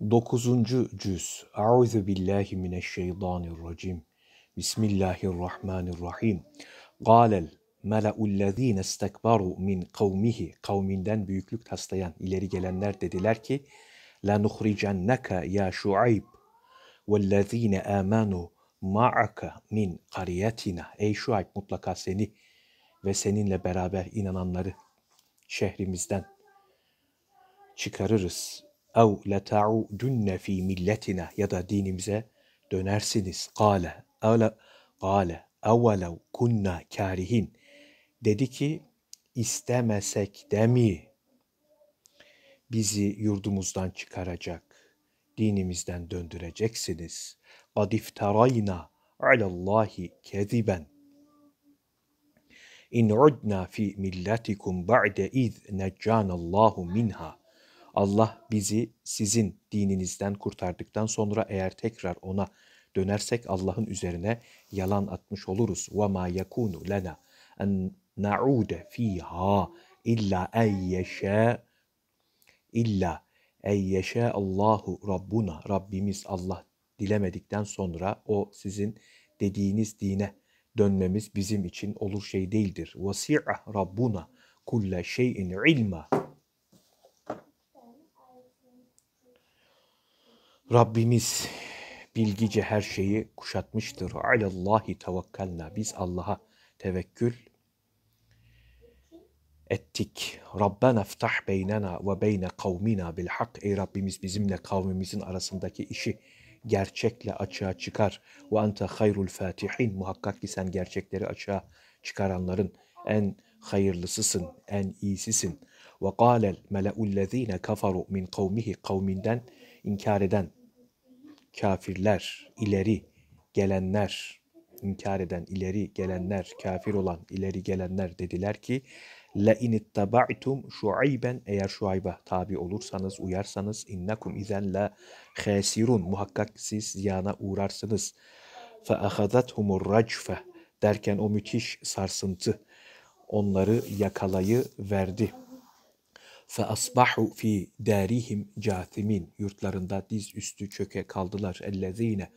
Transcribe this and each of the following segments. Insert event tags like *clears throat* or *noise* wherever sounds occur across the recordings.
9. cüz. Auzu billahi mineşşeytanirracim. Bismillahirrahmanirrahim. Galel mela'ullezine istekbaru min kavmihi. Kavminden büyüklük taslayan ileri gelenler dediler ki: "La nuhricenneke ya Şuayb vellezine amanu ma'aka min qaryatina." Ey Şuayb mutlaka seni ve seninle beraber inananları şehrimizden çıkarırız اَوْ لَتَعُدُنَّ ف۪ي مِلَّتِنَا ya da dinimize dönersiniz. قَالَ قَالَ اَوَلَوْ kunna karihin dedi ki istemesek de mi bizi yurdumuzdan çıkaracak, dinimizden döndüreceksiniz. قَدْ اِفْتَرَيْنَا عَلَى اللّٰهِ كَذِبًا اِنْ عُدْنَا ف۪ي مِلَّتِكُمْ بَعْدَ اِذْ نَجَّانَ اللّٰهُ مِنْهَا Allah bizi sizin dininizden kurtardıktan sonra eğer tekrar ona dönersek Allah'ın üzerine yalan atmış oluruz. وَمَا يَكُونُ لَنَا اَنْ نَعُودَ ف۪يهَا اِلَّا اَنْ يَشَاءُ İlla ey yeşe Allahu Rabbuna Rabbimiz Allah dilemedikten sonra o sizin dediğiniz dine dönmemiz bizim için olur şey değildir. Vasi'a Rabbuna kulle şeyin ilma Rabbimiz bilgice her şeyi kuşatmıştır. Alallahi tevekkelna. Biz Allah'a tevekkül ettik. Rabbena ftah beynena ve beyne kavmina bil hak. Ey Rabbimiz bizimle kavmimizin arasındaki işi gerçekle açığa çıkar. Ve ente hayrul fatihin. Muhakkak ki sen gerçekleri açığa çıkaranların en hayırlısısın, en iyisisin. Ve kâlel mele'ullezîne kafaru min kavmihi. Kavminden inkar eden kafirler, ileri gelenler, inkar eden ileri gelenler, kafir olan ileri gelenler dediler ki la in ittaba'tum şuayben eğer şuayba tabi olursanız uyarsanız innakum izen la khasirun muhakkak siz ziyana uğrarsınız. Fa ahazathumur racfe derken o müthiş sarsıntı onları yakalayı verdi.'' فَأَصْبَحُوا fi دَارِهِمْ جَاثِمِينَ Yurtlarında diz üstü çöke kaldılar. ellezine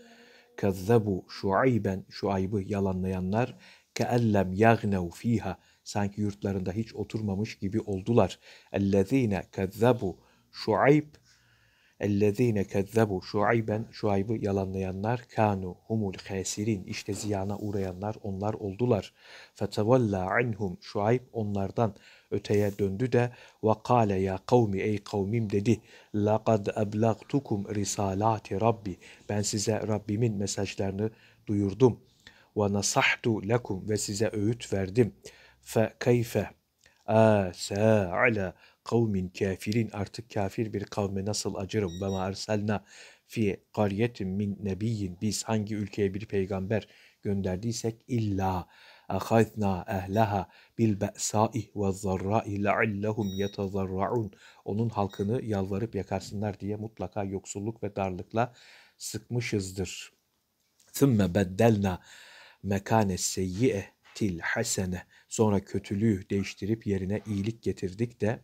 كَذَّبُوا شُعَيْبًا Şuayb'ı yalanlayanlar كَأَلَّمْ يَغْنَوْ fiha Sanki yurtlarında hiç oturmamış gibi oldular. ellezine كَذَّبُوا شُعَيْبًا ellezine كَذَّبُوا شُعَيْبًا Şuayb'ı yalanlayanlar kanu humul khasirin işte ziyana uğrayanlar onlar oldular. فَتَوَلَّا عَنْهُمْ Şuayb onlardan öteye döndü de ve kâle ya kavmi ey kavmim dedi laqad eblagtukum risalati rabbi ben size Rabbimin mesajlarını duyurdum ve nasahtu lekum ve size öğüt verdim fe keyfe asa ala kavmin kafirin artık kafir bir kavme nasıl acırım ve ma erselna fi qaryetin min nebiyyin biz hangi ülkeye bir peygamber gönderdiysek illa اَخَذْنَا اَهْلَهَا بِالْبَأْسَائِ وَالزَّرَّاءِ لَعِلَّهُمْ يَتَضَرَّعُونَ Onun halkını yalvarıp yakarsınlar diye mutlaka yoksulluk ve darlıkla sıkmışızdır. ثُمَّ بَدَّلْنَا مَكَانَ til الْحَسَنَةِ Sonra kötülüğü değiştirip yerine iyilik getirdik de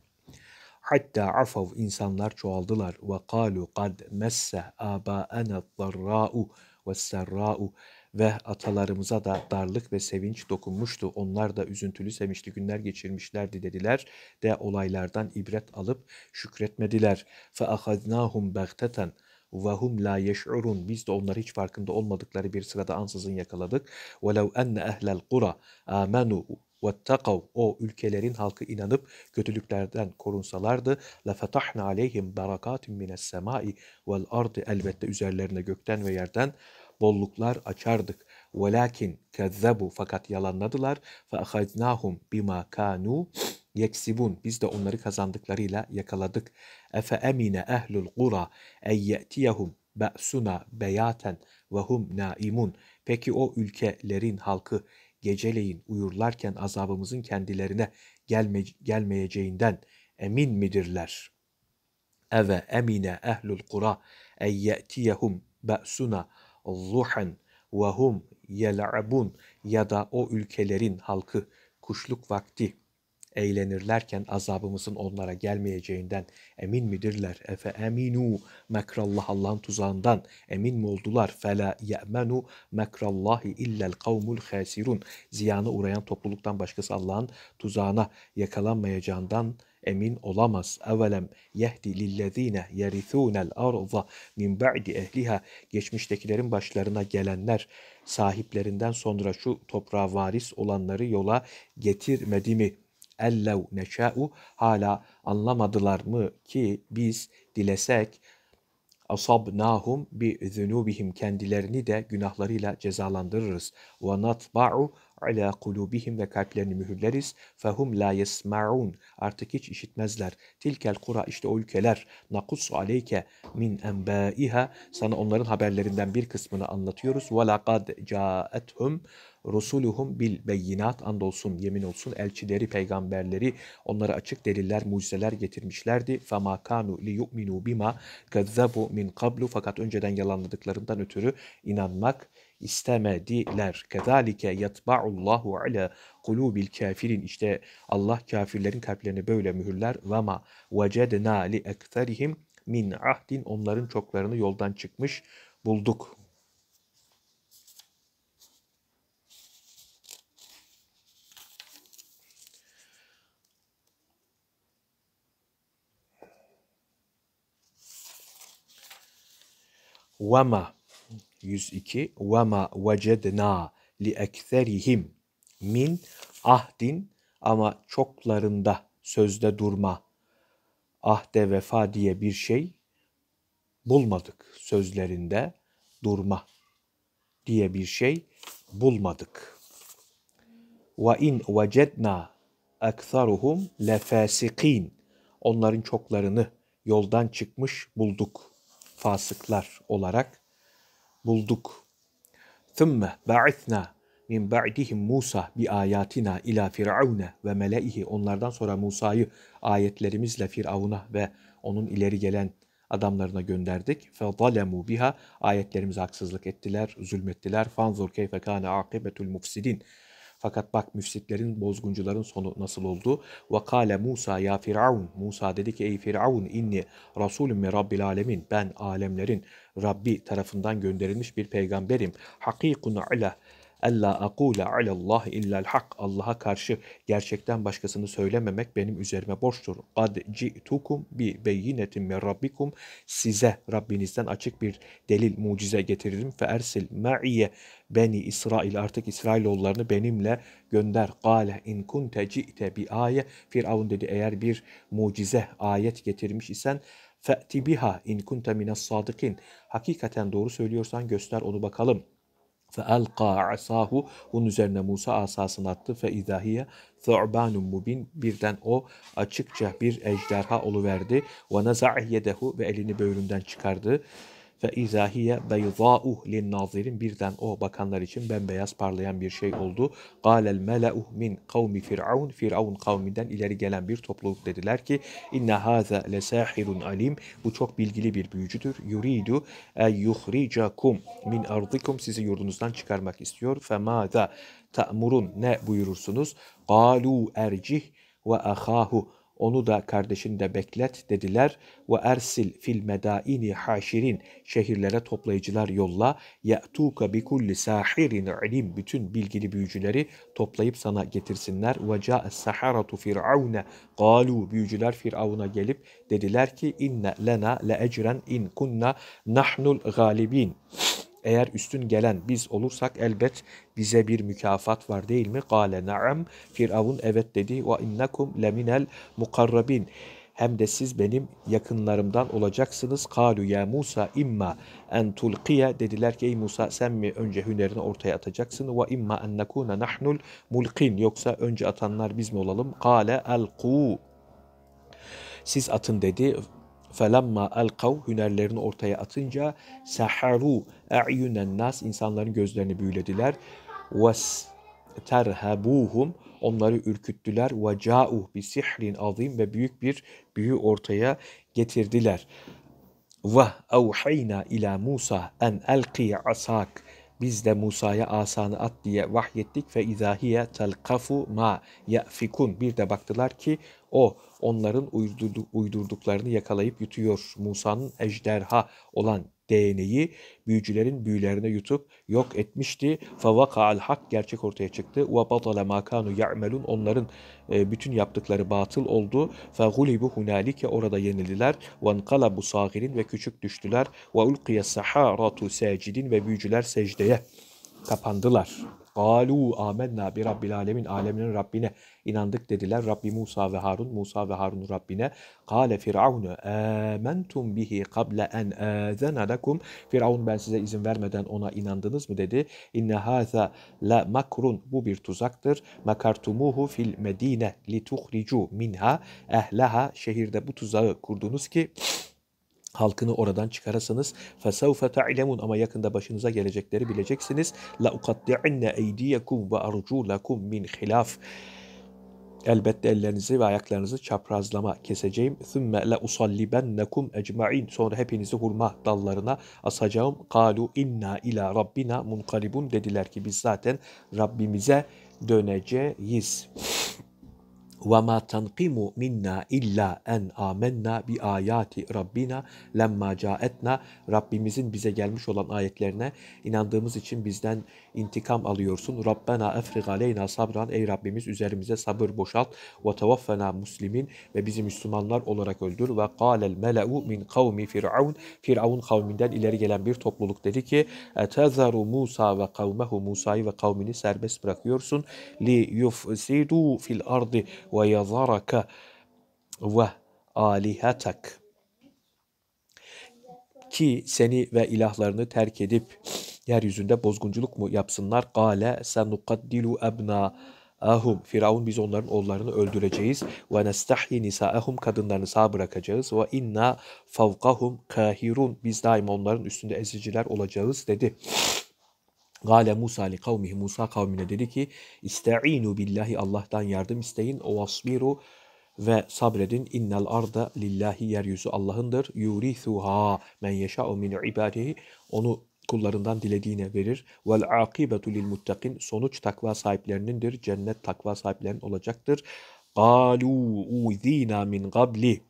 Hatta afav insanlar çoğaldılar ve kalu kad messe ana zarra'u ve serra'u ve atalarımıza da darlık ve sevinç dokunmuştu. Onlar da üzüntülü sevinçli günler geçirmişlerdi dediler de olaylardan ibret alıp şükretmediler. فَاَخَذْنَاهُمْ بَغْتَةً وَهُمْ لَا يَشْعُرُونَ Biz de onlar hiç farkında olmadıkları bir sırada ansızın yakaladık. وَلَوْ أَنَّ اَهْلَ الْقُرَى آمَنُوا vettakav o ülkelerin halkı inanıp kötülüklerden korunsalardı la fatahna aleyhim barakatin mines semai vel ardı elbette üzerlerine gökten ve yerden bolluklar açardık. Velakin kezzebu fakat yalanladılar. Fe ahaznahum bima kanu yeksibun. Biz de onları kazandıklarıyla yakaladık. Efe emine ehlul qura en ye'tiyehum be'suna beyaten ve hum naimun. Peki o ülkelerin halkı geceleyin uyurlarken azabımızın kendilerine gelme, gelmeyeceğinden emin midirler? Eve emine ehlul qura en ye'tiyehum be'suna zuhen ve hum yel'abun ya da o ülkelerin halkı kuşluk vakti eğlenirlerken azabımızın onlara gelmeyeceğinden emin midirler? Efe eminu mekrallah Allah'ın tuzağından emin mi oldular? Fela ye'menu mekrallahi illel kavmul khasirun. Ziyana uğrayan topluluktan başkası Allah'ın tuzağına yakalanmayacağından emin olamaz. Evelem yehdi lillezine yerithûnel arza min ba'di ehliha. Geçmiştekilerin başlarına gelenler sahiplerinden sonra şu toprağa varis olanları yola getirmedi mi? Ellev neşa'u hala anlamadılar mı ki biz dilesek asabnahum bi zunubihim kendilerini de günahlarıyla cezalandırırız. Ve natba'u ala kulubihim ve kalplerini mühürleriz. Fehum la yesmaun. Artık hiç işitmezler. Tilkel kura işte o ülkeler. Nakus aleyke min enbaiha. Sana onların haberlerinden bir kısmını anlatıyoruz. Ve laqad caethum rusuluhum bil beyinat andolsun yemin olsun elçileri peygamberleri onlara açık deliller mucizeler getirmişlerdi fema kanu li yu'minu bima gazzabu min qablu fakat önceden yalanladıklarından ötürü inanmak istemediler. Kedalike yatba'ullahu ala kulubil kafirin. İşte Allah kafirlerin kalplerini böyle mühürler. Ve ma vecedna li ekterihim min ahdin. Onların çoklarını yoldan çıkmış bulduk. Vama 102 ve ma vecedna li ekserihim min ahdin ama çoklarında sözde durma ahde vefa diye bir şey bulmadık sözlerinde durma diye bir şey bulmadık. Ve in vecedna ekseruhum lefasikin. Onların çoklarını yoldan çıkmış bulduk fasıklar olarak bulduk. Thumma ba'ithna min ba'dihim Musa bi ayatina ila firavune ve meleihi. Onlardan sonra Musa'yı ayetlerimizle Firavun'a ve onun ileri gelen adamlarına gönderdik. Fezalemu biha ayetlerimize haksızlık ettiler, zulmettiler. Fanzur keyfe kana akibetul mufsidin. Fakat bak müfsitlerin, bozguncuların sonu nasıl oldu? وَقَالَ Musa ya Firavun. Musa dedi ki ey Firavun inni rasulüm ve rabbil alemin. Ben alemlerin Rabbi tarafından gönderilmiş bir peygamberim. Hakikun ala Ella akule alallah illel hak. Allah'a karşı gerçekten başkasını söylememek benim üzerime borçtur. Kad ci'tukum bi beyinetin min rabbikum. Size Rabbinizden açık bir delil, mucize getiririm. Fe ersil ma'iye beni İsrail artık İsrailoğullarını benimle gönder. Kale in kunte ci'te bi aye. Firavun dedi eğer bir mucize ayet getirmiş isen fe'ti biha in kunte mines sadikin. Hakikaten doğru söylüyorsan göster onu bakalım.'' Fe alqa asahu. Bunun üzerine Musa asasını attı. Fe idahiye thu'banun mubin. Birden o açıkça bir ejderha oluverdi. Ve naza'i yedehu ve elini böğründen çıkardı. Ve izahiye beyzâuh lin nazirin birden o bakanlar için bembeyaz parlayan bir şey oldu. Galel meleuh min kavmi firavun firavun kavminden ileri gelen bir topluluk dediler ki inna haza lesahirun alim bu çok bilgili bir büyücüdür. Yuridu e yuhricakum min ardikum sizi yurdunuzdan çıkarmak istiyor. Femâda ta'murun ne buyurursunuz? Galu ercih ve ahahu onu da de beklet dediler. Ve ersil fil medaini haşirin. Şehirlere toplayıcılar yolla. Ye'tuka bi kulli sahirin ilim. Bütün bilgili büyücüleri toplayıp sana getirsinler. Ve ca'e saharatu firavne. Galu büyücüler firavuna gelip dediler ki inne lena le ecren in kunna nahnul galibin. Eğer üstün gelen biz olursak elbet bize bir mükafat var değil mi? Gale na'am. Firavun evet dedi. Ve innekum leminel mukarrabin hem de siz benim yakınlarımdan olacaksınız. Kalu ya Musa imma en tulqiye dediler ki ey Musa sen mi önce hünerini ortaya atacaksın ve imma en nahnul mulkin. yoksa önce atanlar biz mi olalım? Kale elqu siz atın dedi. Felemma elkav hünerlerini ortaya atınca seharu e'yunen nas insanların gözlerini büyülediler. Ves terhabuhum onları ürküttüler ve ca'uh bi sihrin azim ve büyük bir büyü ortaya getirdiler. Ve evhayna ila Musa en alqi asak biz de Musa'ya asanı at diye vahyettik ve izahiye telkafu ma ya'fikun. Bir de baktılar ki o onların uydurdu, uydurduklarını yakalayıp yutuyor. Musa'nın ejderha olan DNA'yı büyücülerin büyülerine yutup yok etmişti. Favaka al hak gerçek ortaya çıktı. Ve batala makanu ya'melun onların e, bütün yaptıkları batıl oldu. Fe gulibu hunalike orada yenildiler. Ve bu sagirin ve küçük düştüler. Ve ulkiye saharatu secdin ve büyücüler secdeye kapandılar.'' Galu amennâ bi rabbil alemin. Aleminin Rabbine inandık dediler. Rabbi Musa ve Harun. Musa ve Harunun Rabbine. Kale firavunu âmentum bihi kable en âzena lekum. Firavun ben size izin vermeden ona inandınız mı dedi. İnne hâza la makrun. Bu bir tuzaktır. Makartumuhu fil medine li tuhricu minha ehleha. Şehirde bu tuzağı kurdunuz ki halkını oradan çıkarasınız. فَسَوْفَ تَعْلَمُونَ Ama yakında başınıza gelecekleri bileceksiniz. La لَاُقَطِّعِنَّ اَيْدِيَكُمْ وَاَرْجُولَكُمْ min خِلَافٍ Elbette ellerinizi ve ayaklarınızı çaprazlama keseceğim. ثُمَّ لَاُصَلِّبَنَّكُمْ اَجْمَعِينَ Sonra hepinizi hurma dallarına asacağım. قَالُوا inna ila Rabbina munqalibun Dediler ki biz zaten Rabbimize döneceğiz. وَمَا تَنْقِمُ minna illa en amennâ bi ayati Rabbina lemma caetna Rabbimizin bize gelmiş olan ayetlerine inandığımız için bizden intikam alıyorsun. Rabbena efrig aleyna sabran. Ey Rabbimiz üzerimize sabır boşalt. Ve tevaffena muslimin. Ve bizi Müslümanlar olarak öldür. Ve kâlel mele'u min kavmi firavun. Firavun kavminden ileri gelen bir topluluk dedi ki Etezaru Musa ve kavmehu Musa'yı ve kavmini serbest bırakıyorsun. Li yufsidu fil ardi ve yazaraka ve alihatak ki seni ve ilahlarını terk edip yeryüzünde bozgunculuk mu yapsınlar? Kale senukaddilu ebna ahum Firavun biz onların oğullarını öldüreceğiz ve nestahyi ahum kadınlarını sağ bırakacağız ve inna favkahum kahirun biz daima onların üstünde eziciler olacağız dedi. Gale Musa li kavmihi Musa kavmine dedi ki İste'inu billahi Allah'tan yardım isteyin o vasbiru ve sabredin innel arda lillahi yeryüzü Allah'ındır yurithuha men yeşa'u min ibadihi onu kullarından dilediğine verir. Vel akibetu lil muttakin sonuç takva sahiplerinindir. Cennet takva sahiplerinin olacaktır. Galu uzina min qabli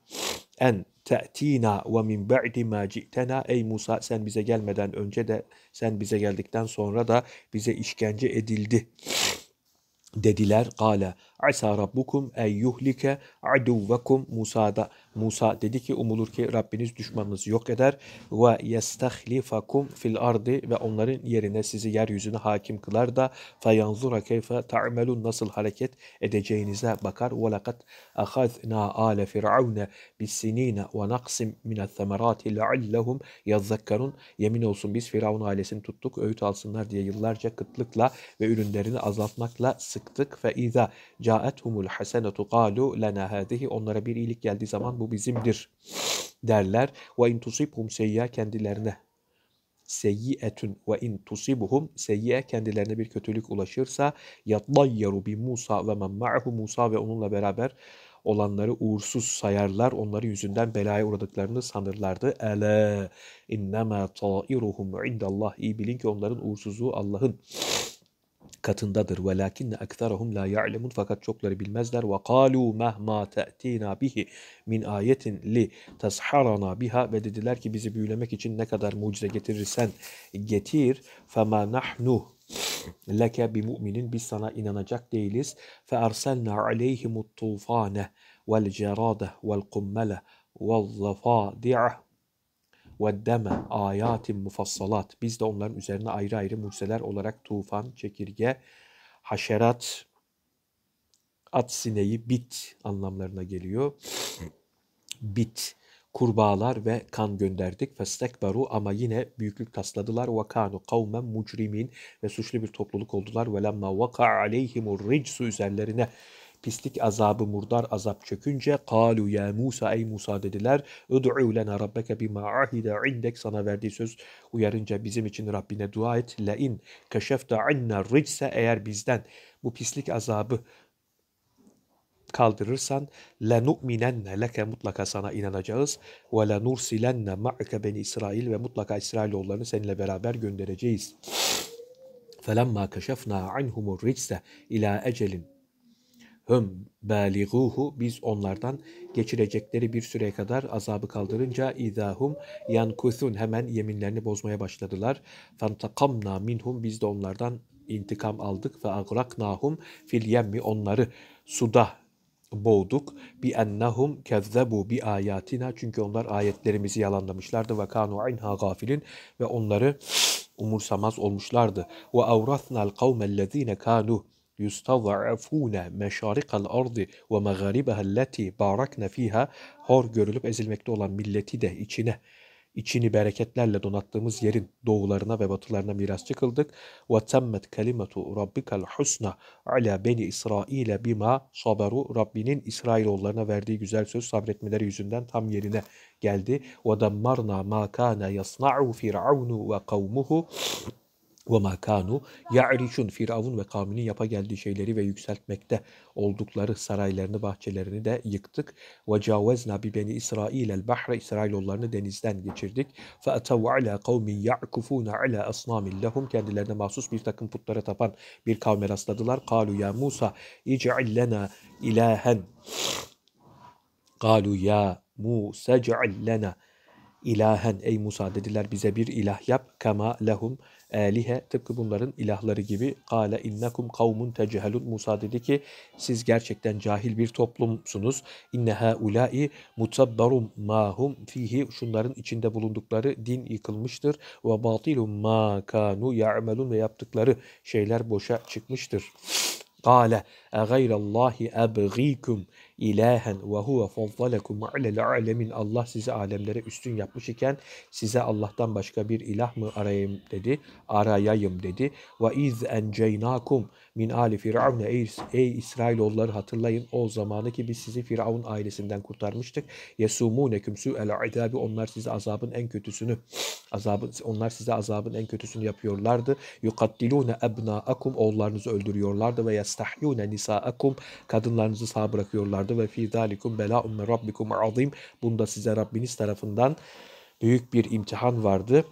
en te'tina ve min ba'di ma ci'tena ey Musa sen bize gelmeden önce de sen bize geldikten sonra da bize işkence edildi dediler. Kale Asa rabbukum en yuhlike aduvvekum Musa'da. Musa dedi ki umulur ki Rabbiniz düşmanınızı yok eder ve yestahlifakum fil ardi ve onların yerine sizi yeryüzüne hakim kılar da feyanzura keyfe ta'melun nasıl hareket edeceğinize bakar ve lekad ahazna ale firavne sinina ve naqsim minel semerati leallehum yazzakkarun yemin olsun biz Firavun ailesini tuttuk öğüt alsınlar diye yıllarca kıtlıkla ve ürünlerini azaltmakla sıktık ve iza caethumul hasenetu kalu lena hadihi onlara bir iyilik geldiği zaman bu bizimdir derler ve in tusibhum seyya kendilerine seyyiyetün ve in tusibuhum seyyiye kendilerine bir kötülük ulaşırsa yatlayyaru bi Musa ve men ma'hu Musa ve onunla beraber olanları uğursuz sayarlar. Onları yüzünden belaya uğradıklarını sanırlardı. Ele innema ta'iruhum indallah. İyi bilin ki onların uğursuzluğu Allah'ın katındadır. Velakinne ekserahum la ya'lemun fakat çokları bilmezler. Ve kalu mehma te'tina bihi min ayetin li tasharana biha ve dediler ki bizi büyülemek için ne kadar mucize getirirsen getir. Fema nahnu leke bi müminin biz sana inanacak değiliz. Fe erselna aleyhimut tufane vel cerade vel kummele vel zafadi'ah ve deme ayatin mufassalat. Biz de onların üzerine ayrı ayrı mucizeler olarak tufan, çekirge, haşerat, at sineği, bit anlamlarına geliyor. Bit, kurbağalar ve kan gönderdik. Festekberu ama yine büyüklük tasladılar. Ve kanu kavmen mucrimin ve suçlu bir topluluk oldular. Ve lemma vaka aleyhimur ricsu üzerlerine pislik azabı, murdar azap çökünce kalu ya Musa ey Musa dediler. Ud'u lena rabbeke bima ahide indek sana verdiği söz uyarınca bizim için Rabbine dua et. La in keşefte inna ricse eğer bizden bu pislik azabı kaldırırsan lenu'minenne leke mutlaka sana inanacağız ve lenursilenne ma'ke beni İsrail ve mutlaka İsrailoğullarını seninle beraber göndereceğiz. فَلَمَّا كَشَفْنَا عَنْهُمُ الرِّجْسَ ila ecelin hum baliğuhu biz onlardan geçirecekleri bir süreye kadar azabı kaldırınca idahum yankuthun hemen yeminlerini bozmaya başladılar. Fantakamna minhum biz de onlardan intikam aldık ve agraknahum fil yemmi onları suda boğduk. Bi ennahum kezzebu bi ayatina çünkü onlar ayetlerimizi yalanlamışlardı ve kanu inha gafilin ve onları umursamaz olmuşlardı. Ve avrathna'l kavmellezine kanu yustazafune meşarikal ardı ve mağaribaha allati barakna fiha hor görülüp ezilmekte olan milleti de içine içini bereketlerle donattığımız yerin doğularına ve batılarına mirasçı kıldık. Ve temmet kelimetu rabbikal husna ala beni İsrail'e bima sabaru Rabbinin İsrailoğullarına verdiği güzel söz sabretmeleri yüzünden tam yerine geldi. Ve demmarna ma kana yasna'u firavunu ve kavmuhu وَمَا كَانُوا يَعْرِشُونَ Firavun ve kavminin yapa geldiği şeyleri ve yükseltmekte oldukları saraylarını, bahçelerini de yıktık. وَجَاوَزْنَا بِبَنِ İsrail bahre İsrailoğullarını denizden geçirdik. فَأَتَوْا عَلَى قَوْمٍ يَعْكُفُونَ عَلَى أَصْنَامٍ لَهُمْ Kendilerine mahsus bir takım putlara tapan bir kavme rastladılar. Kalu ya Musa اِجْعَلْ لَنَا اِلَٰهًا قَالُوا يَا مُوسَى اجْعَلْ لَنَا ilahen ey Musa dediler bize bir ilah yap kama lehum alihe tıpkı bunların ilahları gibi kâle innekum kavmun tecehelun Musa dedi ki siz gerçekten cahil bir toplumsunuz. İnne haulâi mutabbarum mahum fihi şunların içinde bulundukları din yıkılmıştır ve batilum ma kanu ya'melun ve yaptıkları şeyler boşa çıkmıştır. Kâle e gayrallahi ebgîkum ilahen ve huve faddalekum alel alemin Allah sizi alemlere üstün yapmış iken size Allah'tan başka bir ilah mı arayayım dedi arayayım dedi ve iz enceynakum min ali firavne ey, ey İsrailoğulları hatırlayın o zamanı ki biz sizi Firavun ailesinden kurtarmıştık. Yesumunekum su'el idabi onlar size azabın en kötüsünü azabın onlar size azabın en kötüsünü yapıyorlardı. Yukattilune ebnaakum oğullarınızı öldürüyorlardı ve yastahyune nisaakum kadınlarınızı sağ bırakıyorlardı ve fi zalikum belaun min rabbikum azim bunda size Rabbiniz tarafından büyük bir imtihan vardı.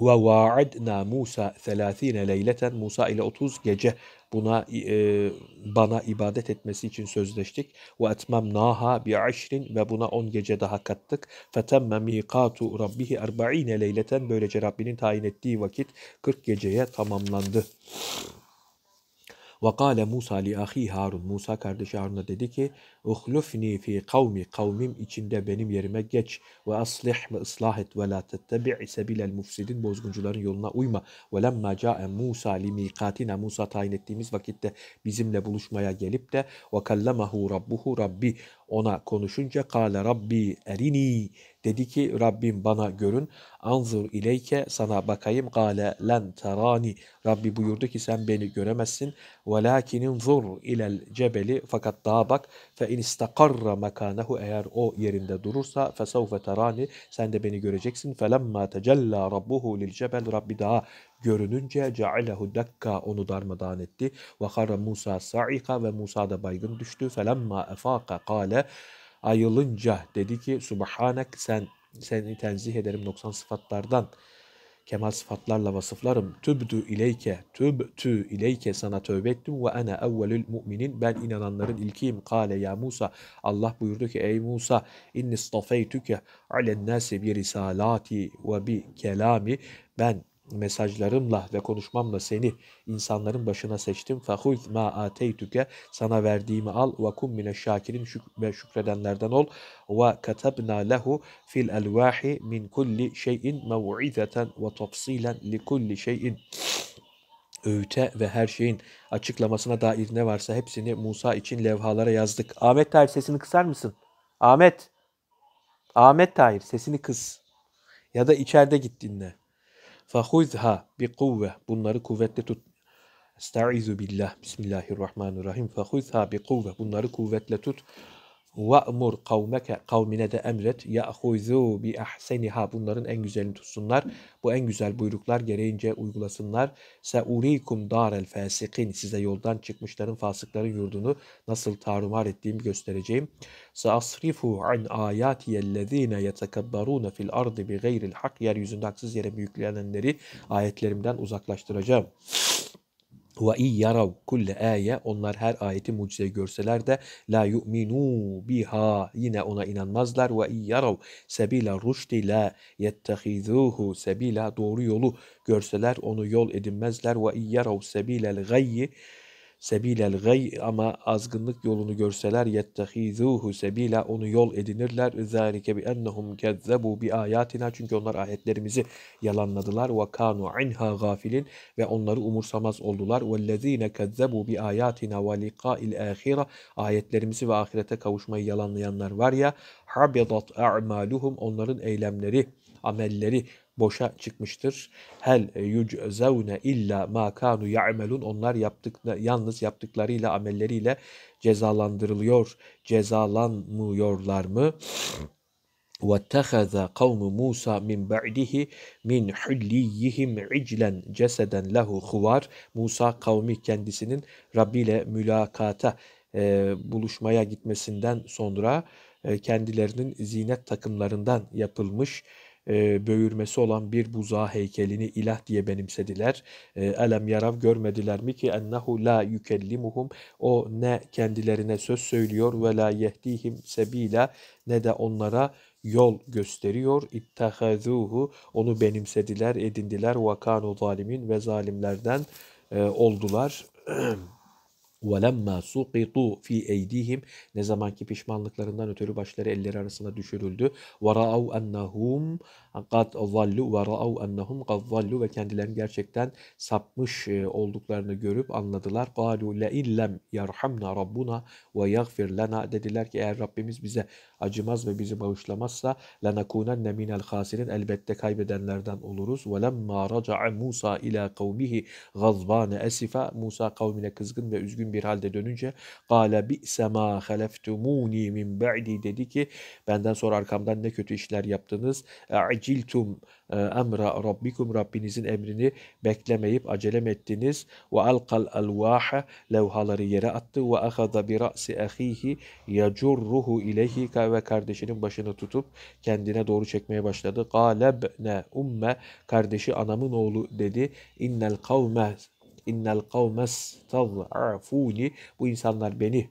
Ve vaadna Musa 30 leyleten Musa ile 30 gece Buna e, bana ibadet etmesi için sözleştik. Ve etmem naha bi aşrin ve buna on gece daha kattık. Fetemme miqatu rabbihi erba'ine leyleten böylece Rabbinin tayin ettiği vakit 40 geceye tamamlandı. وَقَالَ Musa li ahi Harun. Musa kardeşi Harun'a dedi ki اُخْلُفْنِي fi kavmi Kavmim içinde benim yerime geç ve aslih ve ıslah et ve la tettebi'i sebilel mufsidin bozguncuların yoluna uyma. وَلَمَّا جَاءَ Musa li mikatina Musa tayin ettiğimiz vakitte bizimle buluşmaya gelip de ve وَكَلَّمَهُ rabbuhu Rabbi ona konuşunca قَالَ Rabbi erini Dedi ki Rabbim bana görün. Anzur ileyke sana bakayım. Gale len terani. Rabbi buyurdu ki sen beni göremezsin. Velakinin zur ilel cebeli. Fakat daha bak. Fe in istakarra makanehu. Eğer o yerinde durursa fesevfe terani. Sen de beni göreceksin. Felemma tecella rabbuhu lil cebel. Rabbi daha görününce cealehu dakka onu darmadağın etti. Ve harra Musa sa'ika ve Musa da baygın düştü. Felemma efaka kale ayılınca dedi ki Subhanak sen seni tenzih ederim 90 sıfatlardan kemal sıfatlarla vasıflarım. Tübdü ileyke, tübtü ileyke sana tövbe ettim ve ana evvelül müminin. Ben inananların ilkiyim. Kale ya Musa. Allah buyurdu ki ey Musa inni stafeytüke alen nasi bi risalati ve bi kelami. Ben mesajlarımla ve konuşmamla seni insanların başına seçtim. Fahuz ma ateytüke sana verdiğimi al ve kum mine şakirin ve şükredenlerden ol. Ve katabna lehu fil elvahi min kulli şeyin mev'izeten ve tafsilen li kulli şeyin öğüte ve her şeyin açıklamasına dair ne varsa hepsini Musa için levhalara yazdık. Ahmet Tahir sesini kısar mısın? Ahmet. Ahmet Tahir sesini kıs. Ya da içeride git dinle. Fahuzha bi kuvve. Bunları kuvvetle tut. Estaizu billah. Bismillahirrahmanirrahim. Fahuzha bi kuvve. Bunları kuvvetle tut. وَأْمُرْ قَوْمَكَ Kavmine de emret. يَأْخُذُوا بِأَحْسَنِهَا Bunların en güzelini tutsunlar. Bu en güzel buyruklar gereğince uygulasınlar. سَاُرِيكُمْ دَارَ الْفَاسِقِينَ Size yoldan çıkmışların, fasıkların yurdunu nasıl tarumar ettiğimi göstereceğim. سَأَصْرِفُوا عَنْ آيَاتِيَ الَّذ۪ينَ يَتَكَبَّرُونَ فِي الْأَرْضِ بِغَيْرِ الْحَقِّ Yeryüzünde haksız yere büyüklenenleri ayetlerimden uzaklaştıracağım. Ve in yarav kulle ayet, onlar her ayeti mucize görseler de la yu'minu biha yine ona inanmazlar ve in yarav sebila rushdi la yettehizuhu sebila doğru yolu görseler onu yol edinmezler ve in yarav sebilel gayyi sebilel gay ama azgınlık yolunu görseler yettehizuhu sebila onu yol edinirler. Zalike bi ennehumkezzebu bi ayatina çünkü onlar ayetlerimizi yalanladılar ve kanu inha gafilin ve onları umursamaz oldular. Vellezine kezzebu bi ayatina ve liqa'il ahire ayetlerimizi ve ahirete kavuşmayı yalanlayanlar var ya habidat a'maluhum onların eylemleri amelleri boşa çıkmıştır. Hel yuczevne illa ma kanu ya'melun. Onlar yaptıkla yalnız yaptıklarıyla amelleriyle cezalandırılıyor. Cezalanmıyorlar mı? وَاتَّخَذَ قَوْمُ مُوسَى مِنْ بَعْدِهِ مِنْ حُلِّيِّهِمْ iclen جَسَدًا لَهُ خُوَارٍ Musa kavmi kendisinin Rabbi ile mülakata, e, buluşmaya gitmesinden sonra e, kendilerinin zinet takımlarından yapılmış e, böğürmesi olan bir buzağa heykelini ilah diye benimsediler. E, elem yarav görmediler mi ki ennehu la yükellimuhum o ne kendilerine söz söylüyor ve la yehdihim sebila ne de onlara yol gösteriyor. İttehazuhu onu benimsediler, edindiler. Ve kanu zalimin ve zalimlerden e, oldular. *clears throat* وَلَمَّا سُقِطُوا ف۪ي اَيْد۪يهِمْ Ne zamanki pişmanlıklarından ötürü başları elleri arasında düşürüldü. وَرَأَوْ اَنَّهُمْ قَدْ ظَلُّوا وَرَأَوْا اَنَّهُمْ قَدْ ظَلُّوا ve kendilerini gerçekten sapmış e, olduklarını görüp anladılar. قَالُوا لَاِنْ لَمْ يَرْحَمْنَا رَبُّنَا وَيَغْفِرْ لَنَا dediler ki eğer Rabbimiz bize acımaz ve bizi bağışlamazsa لَنَكُونَنَّ مِنَ الْخَاسِرِينَ elbette kaybedenlerden oluruz. وَلَمَّا رَجَعَ مُوسَى اِلَى قَوْمِهِ غَضْبَانَ أَسِفَ Musa kavmine kızgın ve üzgün bir halde dönünce قَالَ بِئْسَ مَا خَلَفْتُمُونِي مِنْ بَعْدِي dedi ki benden sonra arkamdan ne kötü işler yaptınız esteciltum emra rabbikum Rabbinizin emrini beklemeyip acelem ettiniz. Ve alqal alvaha levhaları yere attı. Ve ahada bi ra'si ahihi yacurruhu ileyhi ve kardeşinin başını tutup kendine doğru çekmeye başladı. Galebne umme kardeşi anamın oğlu dedi. İnnel kavme innel Kavme taz'afuni bu insanlar beni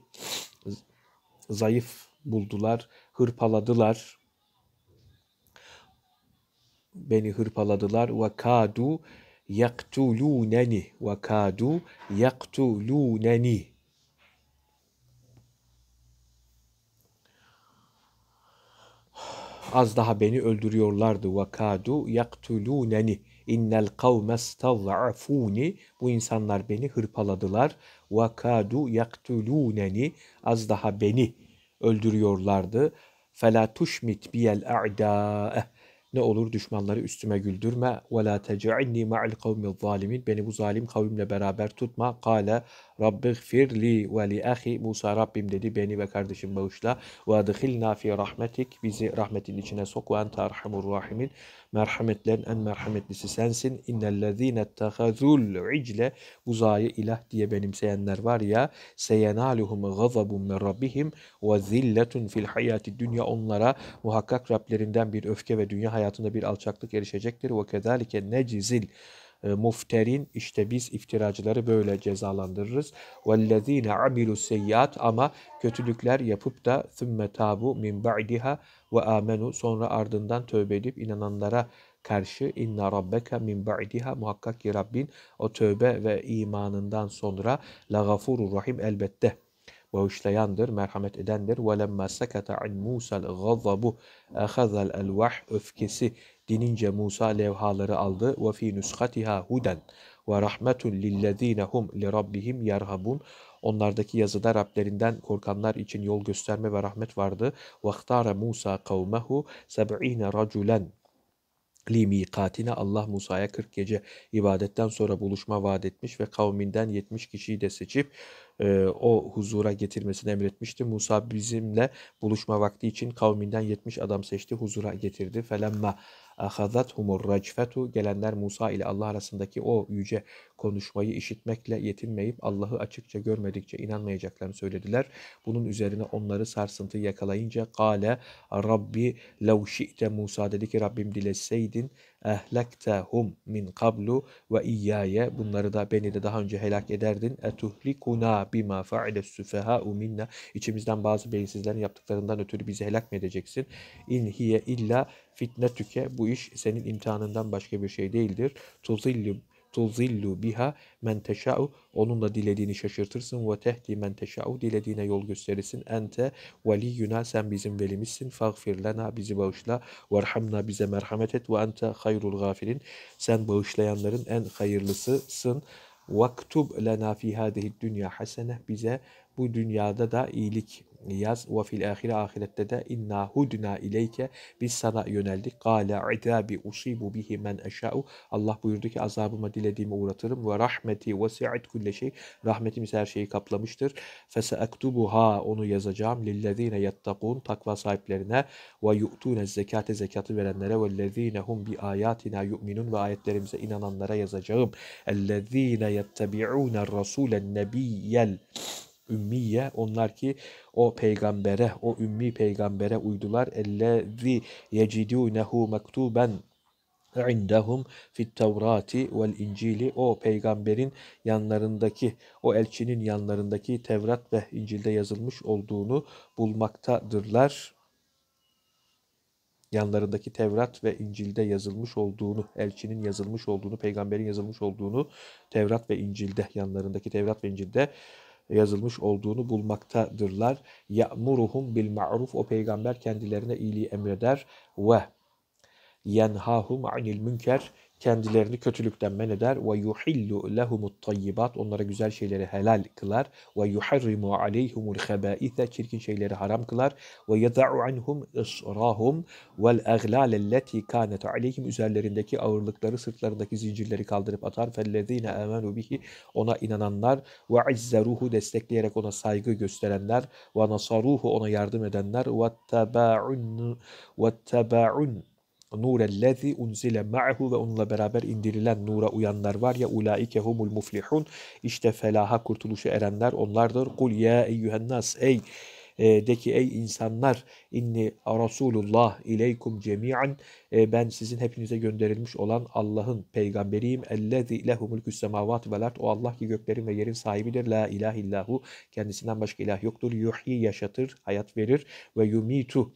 zayıf buldular, hırpaladılar, beni hırpaladılar ve kadu yaktuluneni ve kadu yaktuluneni az daha beni öldürüyorlardı ve kadu yaktuluneni innel kavme stav'afuni bu insanlar beni hırpaladılar ve kadu yaktuluneni az daha beni öldürüyorlardı fela tuşmit biyel a'da'e ne olur düşmanları üstüme güldürme. Ve la tec'ilni ma'al kavmi zalimin. Beni bu zalim kavimle beraber tutma. Kale Rabbighfirli ve li ahi Musa Rabbim dedi beni ve kardeşim bağışla. Ve adhilna fi rahmetik. Bizi rahmetin içine sok ve ente rahimin. Merhametlerin en merhametlisi sensin. İnnellezîne tehazul icle uzayı ilah diye benimseyenler var ya seyenaluhum gazabun min rabbihim ve zilletun fil hayati dünya onlara muhakkak Rablerinden bir öfke ve dünya hayatında bir alçaklık erişecektir. Ve kezalike necizil e, mufterin işte biz iftiracıları böyle cezalandırırız. وَالَّذ۪ينَ عَمِلُوا seyyat ama kötülükler yapıp da ثُمَّ تَابُوا مِنْ ve amenu sonra ardından tövbe edip inananlara karşı inna rabbeka min ba'diha muhakkak ki Rabbin o tövbe ve imanından sonra la gafurur rahim elbette bağışlayandır, merhamet edendir. وَلَمَّا سَكَتَ عَنْ مُوسَ الْغَضَّبُ اَخَذَ الْاَلْوَحْ Öfkesi dinince Musa levhaları aldı. وَفِي نُسْخَتِهَا هُدًا وَرَحْمَةٌ لِلَّذ۪ينَ هُمْ لِرَبِّهِمْ يَرْهَبُونَ Onlardaki yazıda Rablerinden korkanlar için yol gösterme ve rahmet vardı. وَاخْتَارَ Musa قَوْمَهُ سَبْعِينَ رَجُلًا limikatine Allah Musa'ya 40 gece ibadetten sonra buluşma vaat etmiş ve kavminden 70 kişiyi de seçip e, o huzura getirmesini emretmişti. Musa bizimle buluşma vakti için kavminden 70 adam seçti huzura getirdi. Felemma humur racfetu gelenler Musa ile Allah arasındaki o yüce konuşmayı işitmekle yetinmeyip Allah'ı açıkça görmedikçe inanmayacaklarını söylediler. Bunun üzerine onları sarsıntı yakalayınca kale Rabbi lev şi'te Musa dedi ki Rabbim dileseydin ehlektehum min kablu ve iyyaye bunları da beni de daha önce helak ederdin etuhlikuna bima faile süfeha'u minna içimizden bazı beyinsizlerin yaptıklarından ötürü bizi helak mı edeceksin in hiye illa fitne tüke. Bu iş senin imtihanından başka bir şey değildir. Tuzillu tuzillu biha men teşa'u onunla dilediğini şaşırtırsın ve tehdi men teşa'u dilediğine yol gösterirsin ente veliyyuna sen bizim velimizsin fagfir lana bizi bağışla verhamna bize merhamet et ve ente hayrul gafirin sen bağışlayanların en hayırlısısın vaktub lana fi hadihi dünya hasene bize bu dünyada da iyilik yaz. Ve fil ahire ahirette de inna hudna ileyke biz sana yöneldik. Kale idabi usibu bihi men Eşau. Allah buyurdu ki azabıma dilediğimi uğratırım. Ve rahmeti Ve. vesi'at kulle şey. Rahmetimiz her şeyi kaplamıştır. Feseektubuha onu yazacağım. Lillezine yattakun takva sahiplerine ve yu'tune zekate zekatı verenlere ve lezine hum bi ayatina yu'minun ve ayetlerimize inananlara yazacağım. Ellezine yettebi'une rasulen nebiyyel ümmiye onlar ki o peygambere o ümmi peygambere uydular ellezî yecidûnehu maktuben indahum fit tevrati vel incili o peygamberin yanlarındaki o elçinin yanlarındaki Tevrat ve incilde yazılmış olduğunu bulmaktadırlar yanlarındaki Tevrat ve İncil'de yazılmış olduğunu, elçinin yazılmış olduğunu, peygamberin yazılmış olduğunu Tevrat ve İncil'de, yanlarındaki Tevrat ve İncil'de yazılmış olduğunu bulmaktadırlar. Ya'muruhum bil ma'ruf o peygamber kendilerine iyiliği emreder ve yenhahum anil münker kendilerini kötülükten men eder ve yuhillu lehumut tayyibat onlara güzel şeyleri helal kılar ve yuharrimu aleyhumul habaise çirkin şeyleri haram kılar ve yada'u anhum israhum vel aghlal elleti kanet aleyhim üzerlerindeki ağırlıkları sırtlarındaki zincirleri kaldırıp atar fellezine amenu bihi ona inananlar ve izzeruhu destekleyerek ona saygı gösterenler ve nasaruhu ona yardım edenler ve tabaun ve tabaun Nurellezi unzile ma'hu ve onunla beraber indirilen nura uyanlar var ya ulaike humul muflihun. işte felaha kurtuluşu erenler onlardır. Kul ya eyyühennas ey e, de ki ey insanlar inni Rasulullah ileykum cemiyen e, ben sizin hepinize gönderilmiş olan Allah'ın peygamberiyim ellezî lehumülkü semavat velert o Allah ki göklerin ve yerin sahibidir la ilahe illahu kendisinden başka ilah yoktur yuhyi yaşatır hayat verir ve yumitu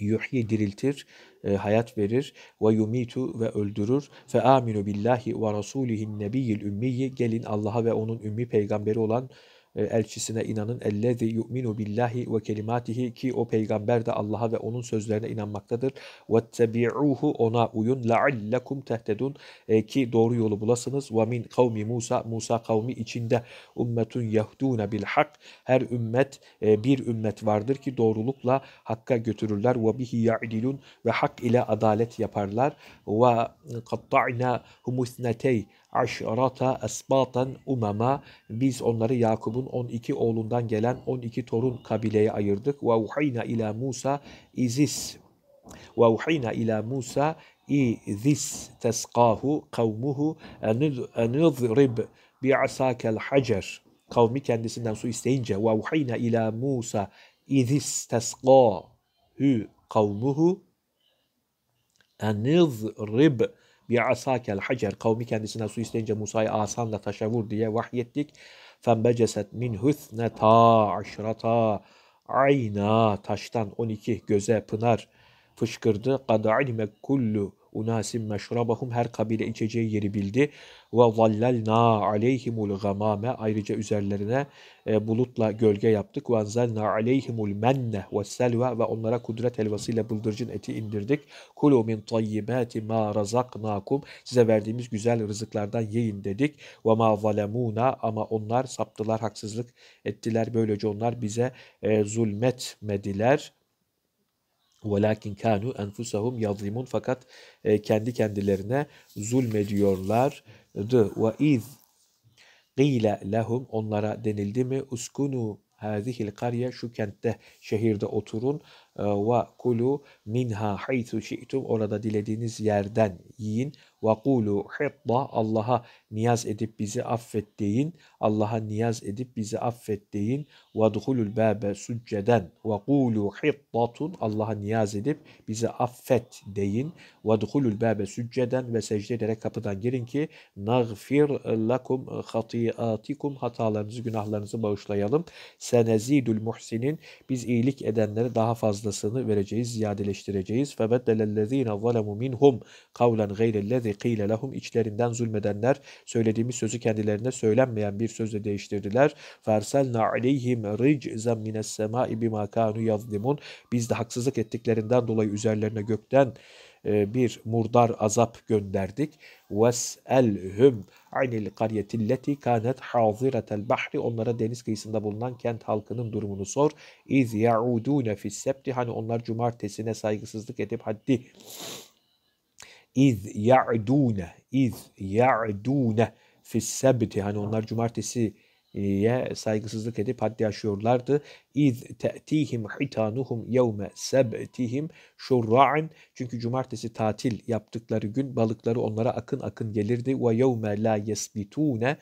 yuhyi diriltir, e, hayat verir ve yumitu ve öldürür. Fe aminu billahi ve rasulihin nebiyil ümmiyi gelin Allah'a ve onun ümmi peygamberi olan e, elçisine inanın. Ellezî yu'minu billahi ve kelimatihi ki o peygamber de Allah'a ve onun sözlerine inanmaktadır. Vettebi'uhu ona uyun. Leallekum tehtedun e, ki doğru yolu bulasınız. Ve min kavmi Musa Musa kavmi içinde ummetun yahdûne bilhak Her ümmet e, bir ümmet vardır ki doğrulukla hakka götürürler. Ve bihi ya'dilun ve hak ile adalet yaparlar. Ve katta'na humusnetey aşrata esbatan umama biz onları Yakup'un 12 oğlundan gelen 12 torun kabileye ayırdık. Ve uhayna ila Musa izis ve uhayna ila Musa izis tesqahu kavmuhu enizrib bi'asakel hacer kavmi kendisinden su isteyince ve uhayna ila Musa izis tesqahu kavmuhu enizrib bi'asakel bi asakel hacer kavmi kendisine su isteyince Musa'yı asanla taşa vur diye vahyettik. Fembeceset min hüthneta aşrata ayna taştan 12 göze pınar fışkırdı. Kad alime kullu unasim meşrabahum her kabile içeceği yeri bildi. Ve Vallalna aleyhimul gamame ayrıca üzerlerine e, bulutla gölge yaptık. Ve anzalna aleyhimul menne ve selve ve onlara kudret helvasıyla bıldırcın eti indirdik. Kulu min tayyibati ma razaknakum size verdiğimiz güzel rızıklardan yiyin dedik. Ve ma zalemuna ama onlar saptılar haksızlık ettiler. Böylece onlar bize e, zulmetmediler. وَلَاكِنْ كَانُوا اَنْفُسَهُمْ يَظْلِمُونَ Fakat e, kendi kendilerine zulmediyorlardı. ve iz قِيلَ lahum Onlara denildi mi? uskunu هَذِهِ الْقَرْيَ Şu kentte, şehirde oturun ve ee, kulu minha haythu şi'tum orada dilediğiniz yerden yiyin ve kulu hitta Allah'a niyaz edip bizi affet deyin Allah'a niyaz edip bizi affet deyin ve duhulul babe succeden ve kulu hittatun Allah'a niyaz edip bizi affet deyin ve duhulul babe succeden ve secde ederek kapıdan girin ki nagfir lakum hatiyatikum hatalarınızı günahlarınızı bağışlayalım senezidül muhsinin biz iyilik edenleri daha fazla fazlasını vereceğiz, ziyadeleştireceğiz. فَبَدَّلَ ظَلَمُوا minhum kavlan غَيْرَ الَّذِي قِيلَ لَهُمْ İçlerinden zulmedenler söylediğimiz sözü kendilerine söylenmeyen bir sözle değiştirdiler. فَارْسَلْنَا عَلَيْهِمْ رِجْزًا مِنَ السَّمَاءِ بِمَا كَانُوا يَظْلِمُونَ Biz de haksızlık ettiklerinden dolayı üzerlerine gökten e, bir murdar azap gönderdik. Veselhum anil qaryatilleti kanet haziratel bahri onlara deniz kıyısında bulunan kent halkının durumunu sor. İz yaudune fissepti hani onlar cumartesine saygısızlık edip haddi iz ya'dune iz ya'dune fissebti hani onlar cumartesiye saygısızlık edip haddi aşıyorlardı iz te'tihim hitanuhum yevme seb'tihim şurra'an çünkü cumartesi tatil yaptıkları gün balıkları onlara akın akın gelirdi ve yevme la yesbitune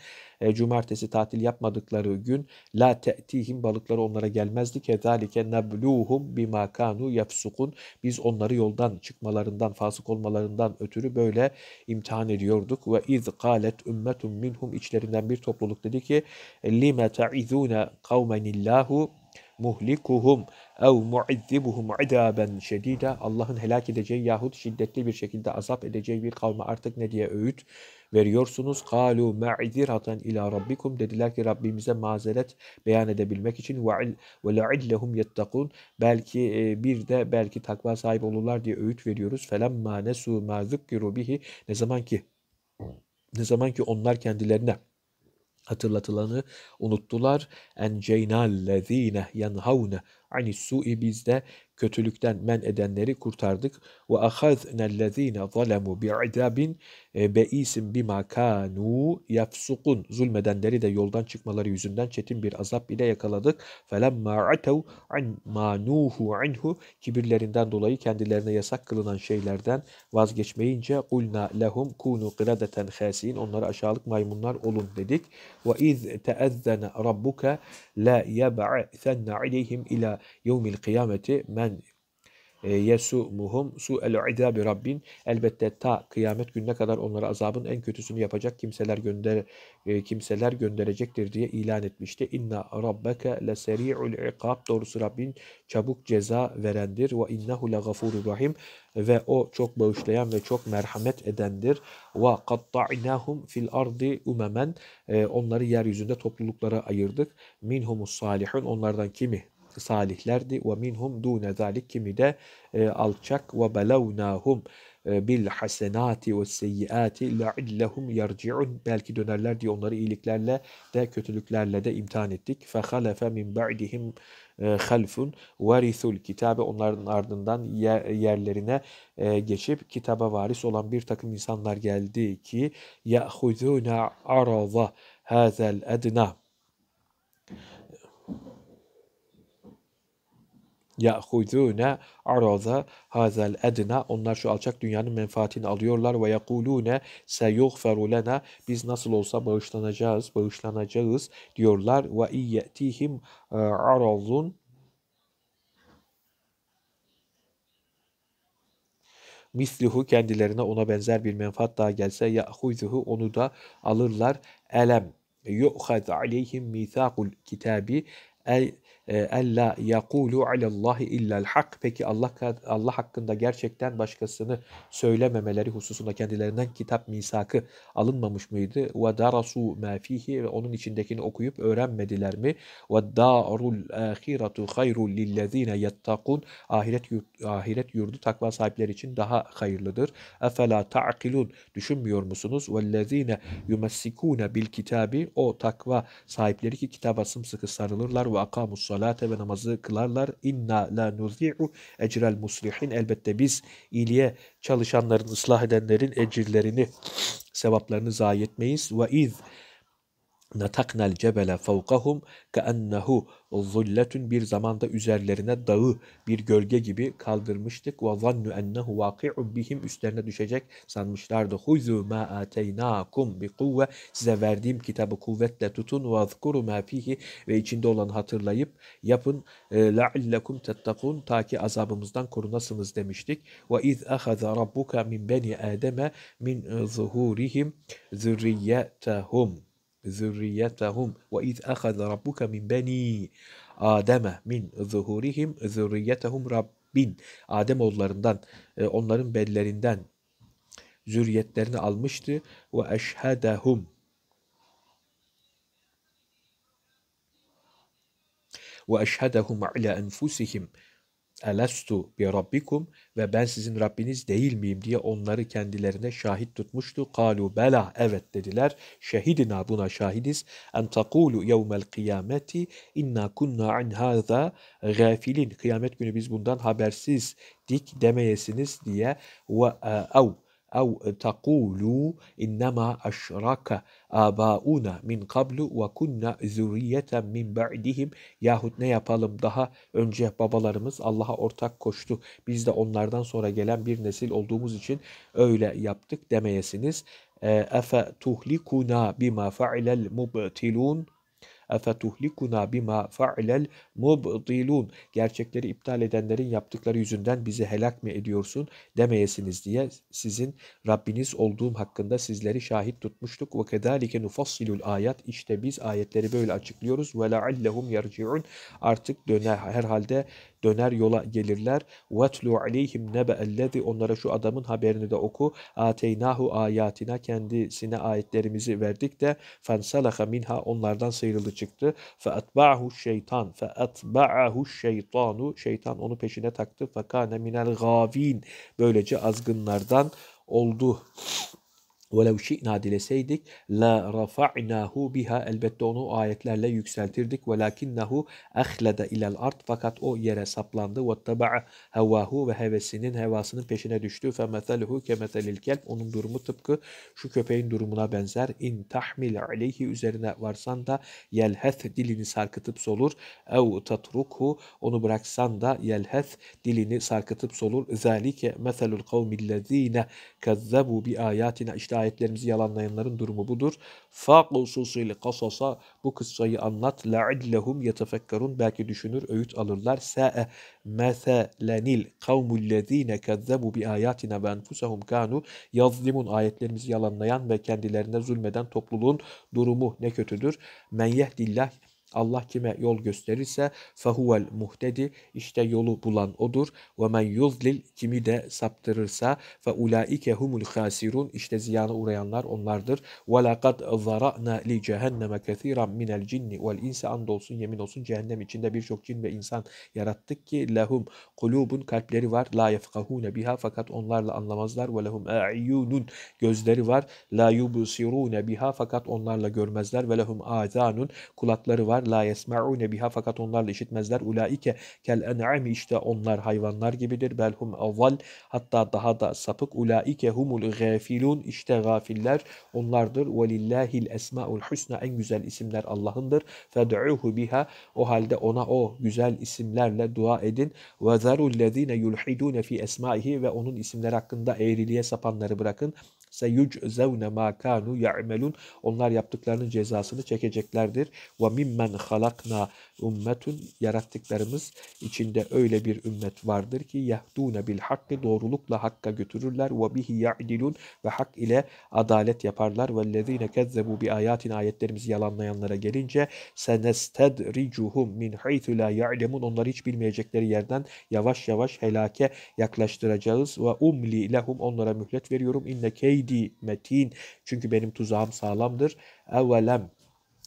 cumartesi tatil yapmadıkları gün la te'tihim balıkları onlara gelmezdi kezalike nabluhum bima kanu yefsukun biz onları yoldan çıkmalarından fasık olmalarından ötürü böyle imtihan ediyorduk ve iz kalet ümmetum minhum içlerinden bir topluluk dedi ki lime ta'izune kavmenillahu muhlikuhum ev muizzibuhum idaben şedide Allah'ın helak edeceği yahut şiddetli bir şekilde azap edeceği bir kavme artık ne diye öğüt veriyorsunuz? Kalu ma'iziratan ila rabbikum dediler ki Rabbimize mazeret beyan edebilmek için ve le'illehum yettakun belki e, bir de belki takva sahibi olurlar diye öğüt veriyoruz. Felemma nesu ma zukkiru bihi ne zaman ki ne zaman ki onlar kendilerine hatırlatılanı unuttular. En ceynallezine yenhavne ani su'i biz kötülükten men edenleri kurtardık. Ve ahazne'llezine zalemu bi'idabin e, beisim bima kanu yafsukun. Zulmedenleri de yoldan çıkmaları yüzünden çetin bir azap ile yakaladık. Felemma atev an manuhu anhu kibirlerinden dolayı kendilerine yasak kılınan şeylerden vazgeçmeyince kulna lehum kunu qiradeten hasin onları aşağılık maymunlar olun dedik. Ve iz teezzene Rabbuka la yeb'athenna aleyhim ila ila yevmil kıyameti men muhum, e, yesumuhum su'el bir rabbin elbette ta kıyamet gününe kadar onlara azabın en kötüsünü yapacak kimseler gönder e, kimseler gönderecektir diye ilan etmişti. İnna rabbeke leseri'ul ikab doğrusu Rabbin çabuk ceza verendir ve innehu le gafurur rahim ve o çok bağışlayan ve çok merhamet edendir. Ve katta'nahum fil ardi umemen e, onları yeryüzünde topluluklara ayırdık. Minhumus salihun onlardan kimi salihlerdi. Ve minhum dune zalik kimi de e, alçak ve belevnahum e, bil hasenati ve seyyiati leallehum yerciun belki dönerler diye onları iyiliklerle de kötülüklerle de imtihan ettik. Fe halefe min ba'dihim e, halfun varisul kitabe onların ardından yerlerine e, geçip kitaba varis olan bir takım insanlar geldi ki yahuzuna araza hazel edna ya'huzune araza hazel edna onlar şu alçak dünyanın menfaatini alıyorlar ve yekulune seyuğferu lena biz nasıl olsa bağışlanacağız bağışlanacağız diyorlar ve iyyetihim e, arazun mislihu kendilerine ona benzer bir menfaat daha gelse ya'huzuhu onu da alırlar elem yu'haz aleyhim mithaqul kitabi el ee, Ella yakulu alallahi illal hak. Peki Allah Allah hakkında gerçekten başkasını söylememeleri hususunda kendilerinden kitap misakı alınmamış mıydı? Ve darasu ma fihi ve onun içindekini okuyup öğrenmediler mi? Ve darul ahiretu hayrul lillezine yettakun. Ahiret yurdu, ahiret yurdu takva sahipleri için daha hayırlıdır. Efela ta'kilun. Düşünmüyor musunuz? Vellezine yumessikune bil kitabi. O takva sahipleri ki kitaba sımsıkı sarılırlar ve akamus salate ve namazı kılarlar. İnna la nuzi'u ecrel muslihin. Elbette biz iyiliğe çalışanların, ıslah edenlerin ecirlerini, sevaplarını zayi etmeyiz. Ve iz Nataknel cebele fevkahum keennehu zulletun bir zamanda üzerlerine dağı bir gölge gibi kaldırmıştık. Ve zannu ennehu vaki'un bihim üstlerine düşecek sanmışlardı. Huzu ma ateynakum bi kuvve size verdiğim kitabı kuvvetle tutun ve zkuru ma fihi ve içinde olan hatırlayıp yapın. Leallekum tettakun ta ki azabımızdan korunasınız demiştik. Ve iz ahaza rabbuka min beni ademe min zuhurihim zürriyetehum zürriyetahum ve iz ahaza rabbuka min beni Adem'e min zuhurihim zürriyetahum rabbin Adem oğullarından e, onların bellerinden zürriyetlerini almıştı ve eşhedehum ve eşhedehum ala enfusihim Elestu bi rabbikum ve ben sizin Rabbiniz değil miyim diye onları kendilerine şahit tutmuştu. Kalu bela evet dediler. Şehidina buna şahidiz. En takulu yevmel kıyameti inna kunna an haza gafilin. Kıyamet günü biz bundan habersizdik demeyesiniz diye ve ev أو تقولوا إنما أشرك آباؤنا من قبل وكنا ذرية من بعدهم yahut ne yapalım daha önce babalarımız Allah'a ortak koştu biz de onlardan sonra gelen bir nesil olduğumuz için öyle yaptık demeyesiniz efe tuhlikuna bima fa'ilel mubtilun اَفَتُهْلِكُنَا بِمَا فَعْلَ mubdilun Gerçekleri iptal edenlerin yaptıkları yüzünden bizi helak mı ediyorsun demeyesiniz diye sizin Rabbiniz olduğum hakkında sizleri şahit tutmuştuk. وَكَذَٰلِكَ نُفَصِّلُ ayet İşte biz ayetleri böyle açıklıyoruz. وَلَعَلَّهُمْ يَرْجِعُونَ Artık döne herhalde döner yola gelirler. وَتْلُوا عَلَيْهِمْ نَبَأَلَّذِ Onlara şu adamın haberini de oku. Ateynahu ayatina Kendisine ayetlerimizi verdik de فَنْسَلَخَ minha Onlardan sıyrıldı çıktı. فَأَتْبَعَهُ şeytan فَأَتْبَعَهُ şeytanu Şeytan onu peşine taktı. Fakane مِنَ gavin Böylece azgınlardan oldu. وَلَوْ شِئْنَا dileseydik la رَفَعْنَاهُ biha elbette onu ayetlerle yükseltirdik وَلَكِنَّهُ اَخْلَدَ ilal art fakat o yere saplandı وَاتَّبَعَ hevahu ve hevesinin hevasının peşine düştü فَمَثَلُهُ كَمَثَلِ الْكَلْبِ onun durumu tıpkı şu köpeğin durumuna benzer in tahmil aleyhi üzerine varsan da yelheth dilini sarkıtıp solur ev tatrukhu onu bıraksan da yelheth dilini sarkıtıp solur ذَٰلِكَ مَثَلُ الْقَوْمِ الَّذ۪ينَ كَذَّبُوا بِآيَاتِنَا işte Ayetlerimizi yalanlayanların durumu budur. Fakususu ile kasasa bu kıssayı anlat. Leallehum yetefekkerun belki düşünür öğüt alırlar. Sa'e meselenil kavmullezinekezzebu bi ayatina ve enfusahum kanu yazlimun ayetlerimizi yalanlayan ve kendilerine zulmeden topluluğun durumu ne kötüdür. Men yehdillah Allah kime yol gösterirse fehuvel muhtedi işte yolu bulan odur. Ve men yuzlil kimi de saptırırsa fe ulaike humul hasirun işte ziyana uğrayanlar onlardır. Ve laqad zara'na li cehenneme kethiran minel cinni vel insi andolsun yemin olsun cehennem içinde birçok cin ve insan yarattık ki lehum kulubun kalpleri var la yefkahune biha fakat onlarla anlamazlar ve lehum a'yunun gözleri var la yubsirune biha fakat onlarla görmezler ve lehum azanun kulakları var la yesma'une biha fakat onlarla işitmezler. Ulaike kel en'ami işte onlar hayvanlar gibidir. Belhum avval hatta daha da sapık. Ulaike humul gafilun işte gafiller onlardır. Velillahil esma'ul husna en güzel isimler Allah'ındır. Fed'uhu biha o halde ona o güzel isimlerle dua edin. Ve zarul lezine yulhidune fi esmaihi ve onun isimler hakkında eğriliğe sapanları bırakın seyüczevne ma kanu ya'melun. Onlar yaptıklarının cezasını çekeceklerdir. Ve mimmen halakna ummetun yarattıklarımız içinde öyle bir ümmet vardır ki yahdune bil hakkı doğrulukla hakka götürürler ve bihi ya'dilun ve hak ile adalet yaparlar ve lezine kezzebu bi ayatin ayetlerimizi yalanlayanlara gelince senestedricuhum min haythu la ya'lemun onları hiç bilmeyecekleri yerden yavaş yavaş helake yaklaştıracağız ve umli lehum onlara mühlet veriyorum inne key keydi metin. Çünkü benim tuzağım sağlamdır. Evvelem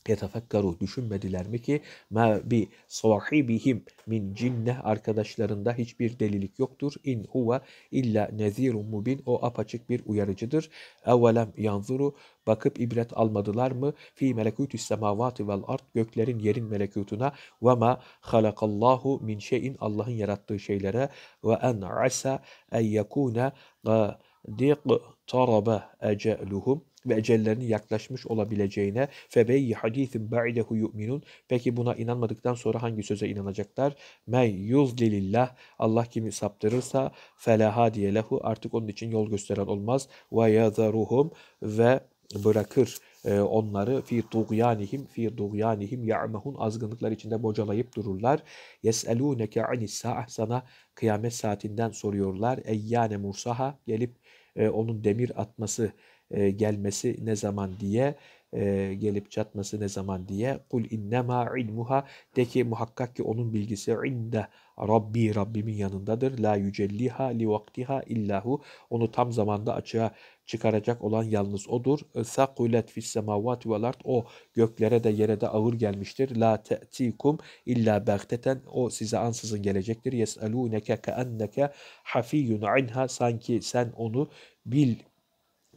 yetefekkaru düşünmediler mi ki ma bi sahibihim min cinne arkadaşlarında hiçbir delilik yoktur. İn huwa illa nezirun mubin o apaçık bir uyarıcıdır. Evvelem yanzuru bakıp ibret almadılar mı? Fi melekutü semavati vel art göklerin yerin melekutuna ve ma halakallahu min şeyin Allah'ın yarattığı şeylere ve en asa en yekune e, diqtaraba eceluhum ve ecellerinin yaklaşmış olabileceğine febeyyi hadisin ba'idehu yu'minun. Peki buna inanmadıktan sonra hangi söze inanacaklar? Mey yuzlilillah. Allah kimi saptırırsa felaha diye lehu. Artık onun için yol gösteren olmaz. Ve yazaruhum ve bırakır e, onları fi tuğyanihim fi tuğyanihim ya'mahun azgınlıklar içinde bocalayıp dururlar. Yeseluneke anis sa'ah sana kıyamet saatinden soruyorlar. Eyyane mursaha gelip e, onun demir atması e, gelmesi ne zaman diye e, gelip çatması ne zaman diye kul innema ilmuha de ki muhakkak ki onun bilgisi inde Rabbi Rabbimin yanındadır la yücelliha li vaktiha illahu onu tam zamanda açığa çıkaracak olan yalnız odur. Sakulet fis semavati vel ard o göklere de yere de ağır gelmiştir. La te'tikum illa baghteten o size ansızın gelecektir. Yes'aluneke ke'enneke hafiyun anha sanki sen onu bil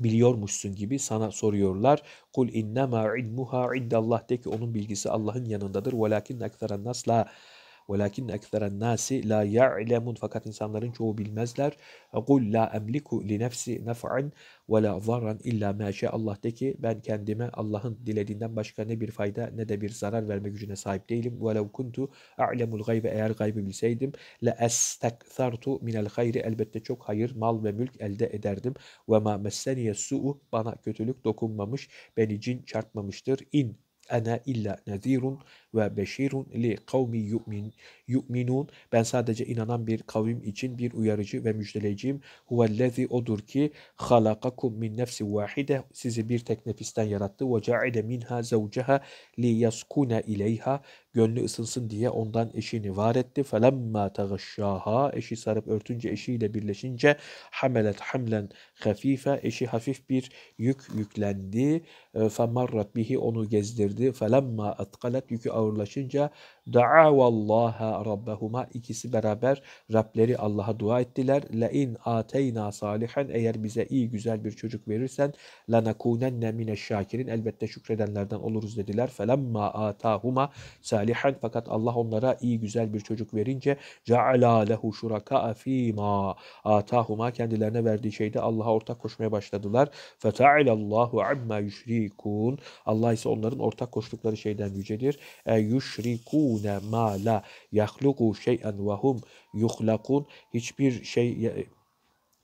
biliyormuşsun gibi sana soruyorlar. Kul innema ilmuha indallah de ki onun bilgisi Allah'ın yanındadır. Velakin ekseren nasla. ولكن أكثر الناس لا ya'lemun fakat insanların çoğu bilmezler. قل لا أملك لنفسي نفعا ولا ضرا إلا ما شاء الله Allah de ki ben kendime Allah'ın dilediğinden başka ne bir fayda ne de bir zarar verme gücüne sahip değilim. Ve lev kuntu a'lemul gaybe eğer gaybı bilseydim la estekzartu minel hayri elbette çok hayır mal ve mülk elde ederdim. Ve ma messeniye bana kötülük dokunmamış beni cin çarpmamıştır. İn Ana illa nezirun ve beşirun li kavmi yu'min, yu'minun. Ben sadece inanan bir kavim için bir uyarıcı ve müjdeleyiciyim. Huvellezi odur ki halakakum min nefsi vahide. Sizi bir tek nefisten yarattı. Ve ca'ide minha zevceha li yaskuna ileyha gönlü ısınsın diye ondan eşini var etti. Felemma tagaşşaha eşi sarıp örtünce eşiyle birleşince hamelet hamlen hafife eşi hafif bir yük yüklendi. Femarrat bihi onu gezdirdi. Felemma atkalet yükü ağırlaşınca Da'avallaha rabbahuma ikisi beraber Rableri Allah'a dua ettiler. La in ateyna salihan eğer bize iyi güzel bir çocuk verirsen lanakunenne mine şakirin elbette şükredenlerden oluruz dediler. Felemma atahuma salihan fakat Allah onlara iyi güzel bir çocuk verince ceala lehu şuraka fima atahuma kendilerine verdiği şeyde Allah'a ortak koşmaya başladılar. Fetailallahu amma yüşrikun Allah ise onların ortak koştukları şeyden yücedir. E, yüşrikun yahlukune ma la yahluku şey'en ve hum yuhlakun hiçbir şey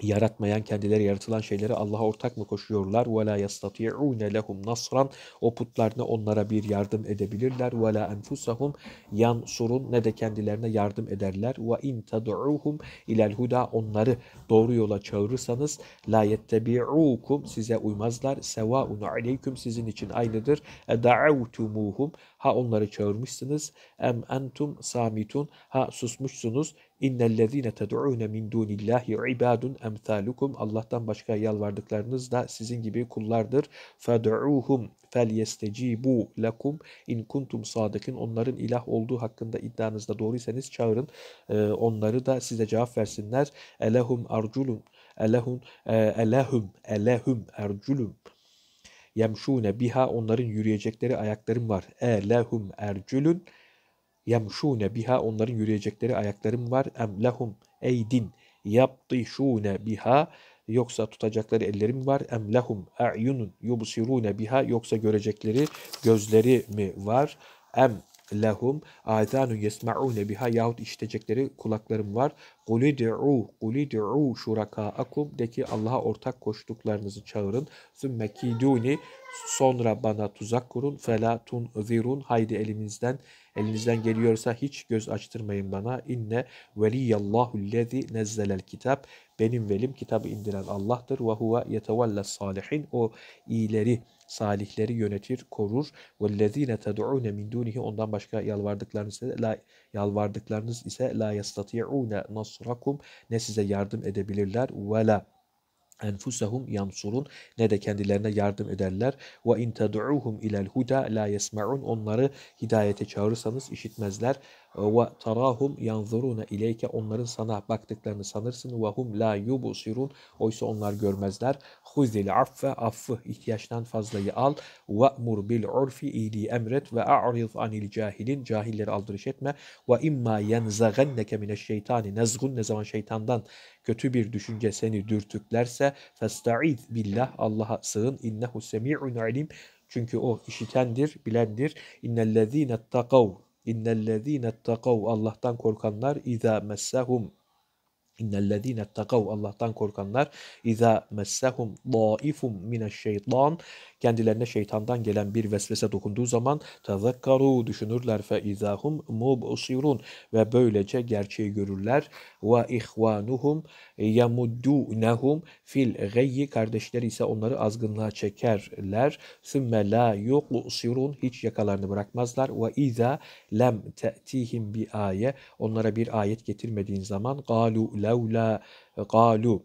yaratmayan kendileri yaratılan şeyleri Allah'a ortak mı koşuyorlar? وَلَا يَسْتَطِعُونَ لَهُمْ nasran O putlarına onlara bir yardım edebilirler. وَلَا أَنْفُسَهُمْ yansurun ne de kendilerine yardım ederler. وَاِنْ تَدْعُوهُمْ اِلَى الْهُدَى Onları doğru yola çağırırsanız لَا يَتَّبِعُوكُمْ Size uymazlar. سَوَاءٌ aleyküm Sizin için aynıdır. اَدَعَوْتُمُوهُمْ Ha onları çağırmışsınız. Em entum samitun. Ha susmuşsunuz. İnnellezîne ted'ûne min dûnillâhi ibadun emthâlukum. Allah'tan başka yalvardıklarınız da sizin gibi kullardır. Fed'ûhum bu lakum. in kuntum sadıkın. Onların ilah olduğu hakkında iddianızda doğruysanız çağırın. Ee, onları da size cevap versinler. Elehum arculun. Elehum, e, elehum, elehum, erculun Yemşûne biha onların yürüyecekleri ayaklarım var. E lehum ercülün yemşûne biha onların yürüyecekleri ayaklarım var. Em lehum eydin yaptişûne biha yoksa tutacakları ellerim var. Em lehum a'yunun yubsirûne biha yoksa görecekleri gözleri mi var? Em lehum azanun yesma'une biha yahut işitecekleri kulaklarım var. Kulid'u kulid'u şurakaakum de ki Allah'a ortak koştuklarınızı çağırın. Sümme kiduni sonra bana tuzak kurun. Fela tunzirun haydi elimizden elinizden geliyorsa hiç göz açtırmayın bana. İnne veliyallahu lezi nezzelel kitap. Benim velim kitabı indiren Allah'tır. Ve huve yetevelle salihin. O iyileri salihleri yönetir, korur. وَالَّذ۪ينَ تَدْعُونَ مِنْ دُونِهِ Ondan başka yalvardıklarınız ise la, yalvardıklarınız ise la yastati'une nasrakum ne size yardım edebilirler ve la enfusahum yansurun ne de kendilerine yardım ederler. Ve in ted'uhum ilel huda la yesma'un onları hidayete çağırırsanız işitmezler ve tarahum yanzuruna ileyke onların sana baktıklarını sanırsın ve hum la yubusirun oysa onlar görmezler huzil affe affı ihtiyaçtan fazlayı al ve mur bil urfi iyiliği emret ve a'rid anil cahilin cahilleri aldırış etme ve imma yenzagenneke mineşşeytani nezgun ne zaman şeytandan kötü bir düşünce seni dürtüklerse festaiz billah Allah'a sığın innehu semi'un alim çünkü o işitendir, bilendir. İnnellezîne takav İnnellezîne takav Allah'tan korkanlar izâ messahum İnnellezîne takav Allah'tan korkanlar izâ messehum daifum mineşşeytan kendilerine şeytandan gelen bir vesvese dokunduğu zaman tezekkaru düşünürler fe izahum mubsirun ve böylece gerçeği görürler ve ihvanuhum yamuddunhum fil gayyi kardeşleri ise onları azgınlığa çekerler sümme la yuqsirun hiç yakalarını bırakmazlar ve izâ lem te'tihim bi aye onlara bir ayet getirmediğin zaman galu la levla galu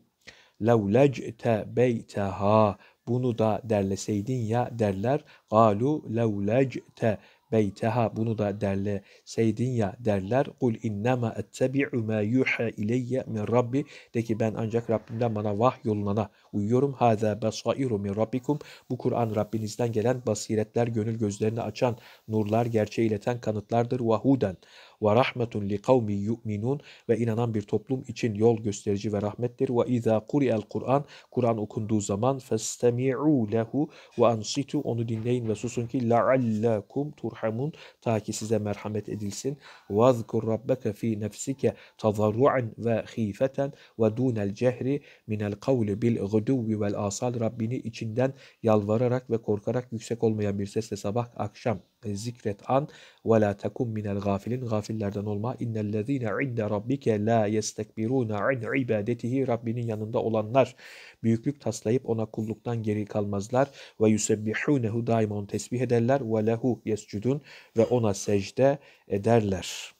levlecte beytaha bunu da derleseydin ya derler galu levlecte beytaha bunu da derleseydin ya derler kul innema ettebi'u ma yuha ileyye min rabbi de ki ben ancak Rabbimden bana vah yoluna uyuyorum haza basairu min rabbikum bu Kur'an Rabbinizden gelen basiretler gönül gözlerini açan nurlar gerçeği ileten kanıtlardır vahuden ve rahmetun li kavmi yu'minun ve inanan bir toplum için yol gösterici ve rahmettir. Ve izâ kuri'el Kur'an Kur'an okunduğu zaman festemi'u lehu ve ansitu onu dinleyin ve susun ki la'allakum turhamun ta ki size merhamet edilsin. Ve zkur rabbeke fi nefsike tazarru'an ve khifeten ve dunel cehri minel kavli bil guduvi vel asal Rabbini içinden yalvararak ve korkarak yüksek olmayan bir sesle sabah akşam e, zikret an ve la takum minel gafilin gafillerden olma innellezine inde rabbike la yestekbiruna an ibadetihi Rabbinin yanında olanlar büyüklük taslayıp ona kulluktan geri kalmazlar ve yusebbihunehu daima onu tesbih ederler ve lehu yescudun ve ona secde ederler.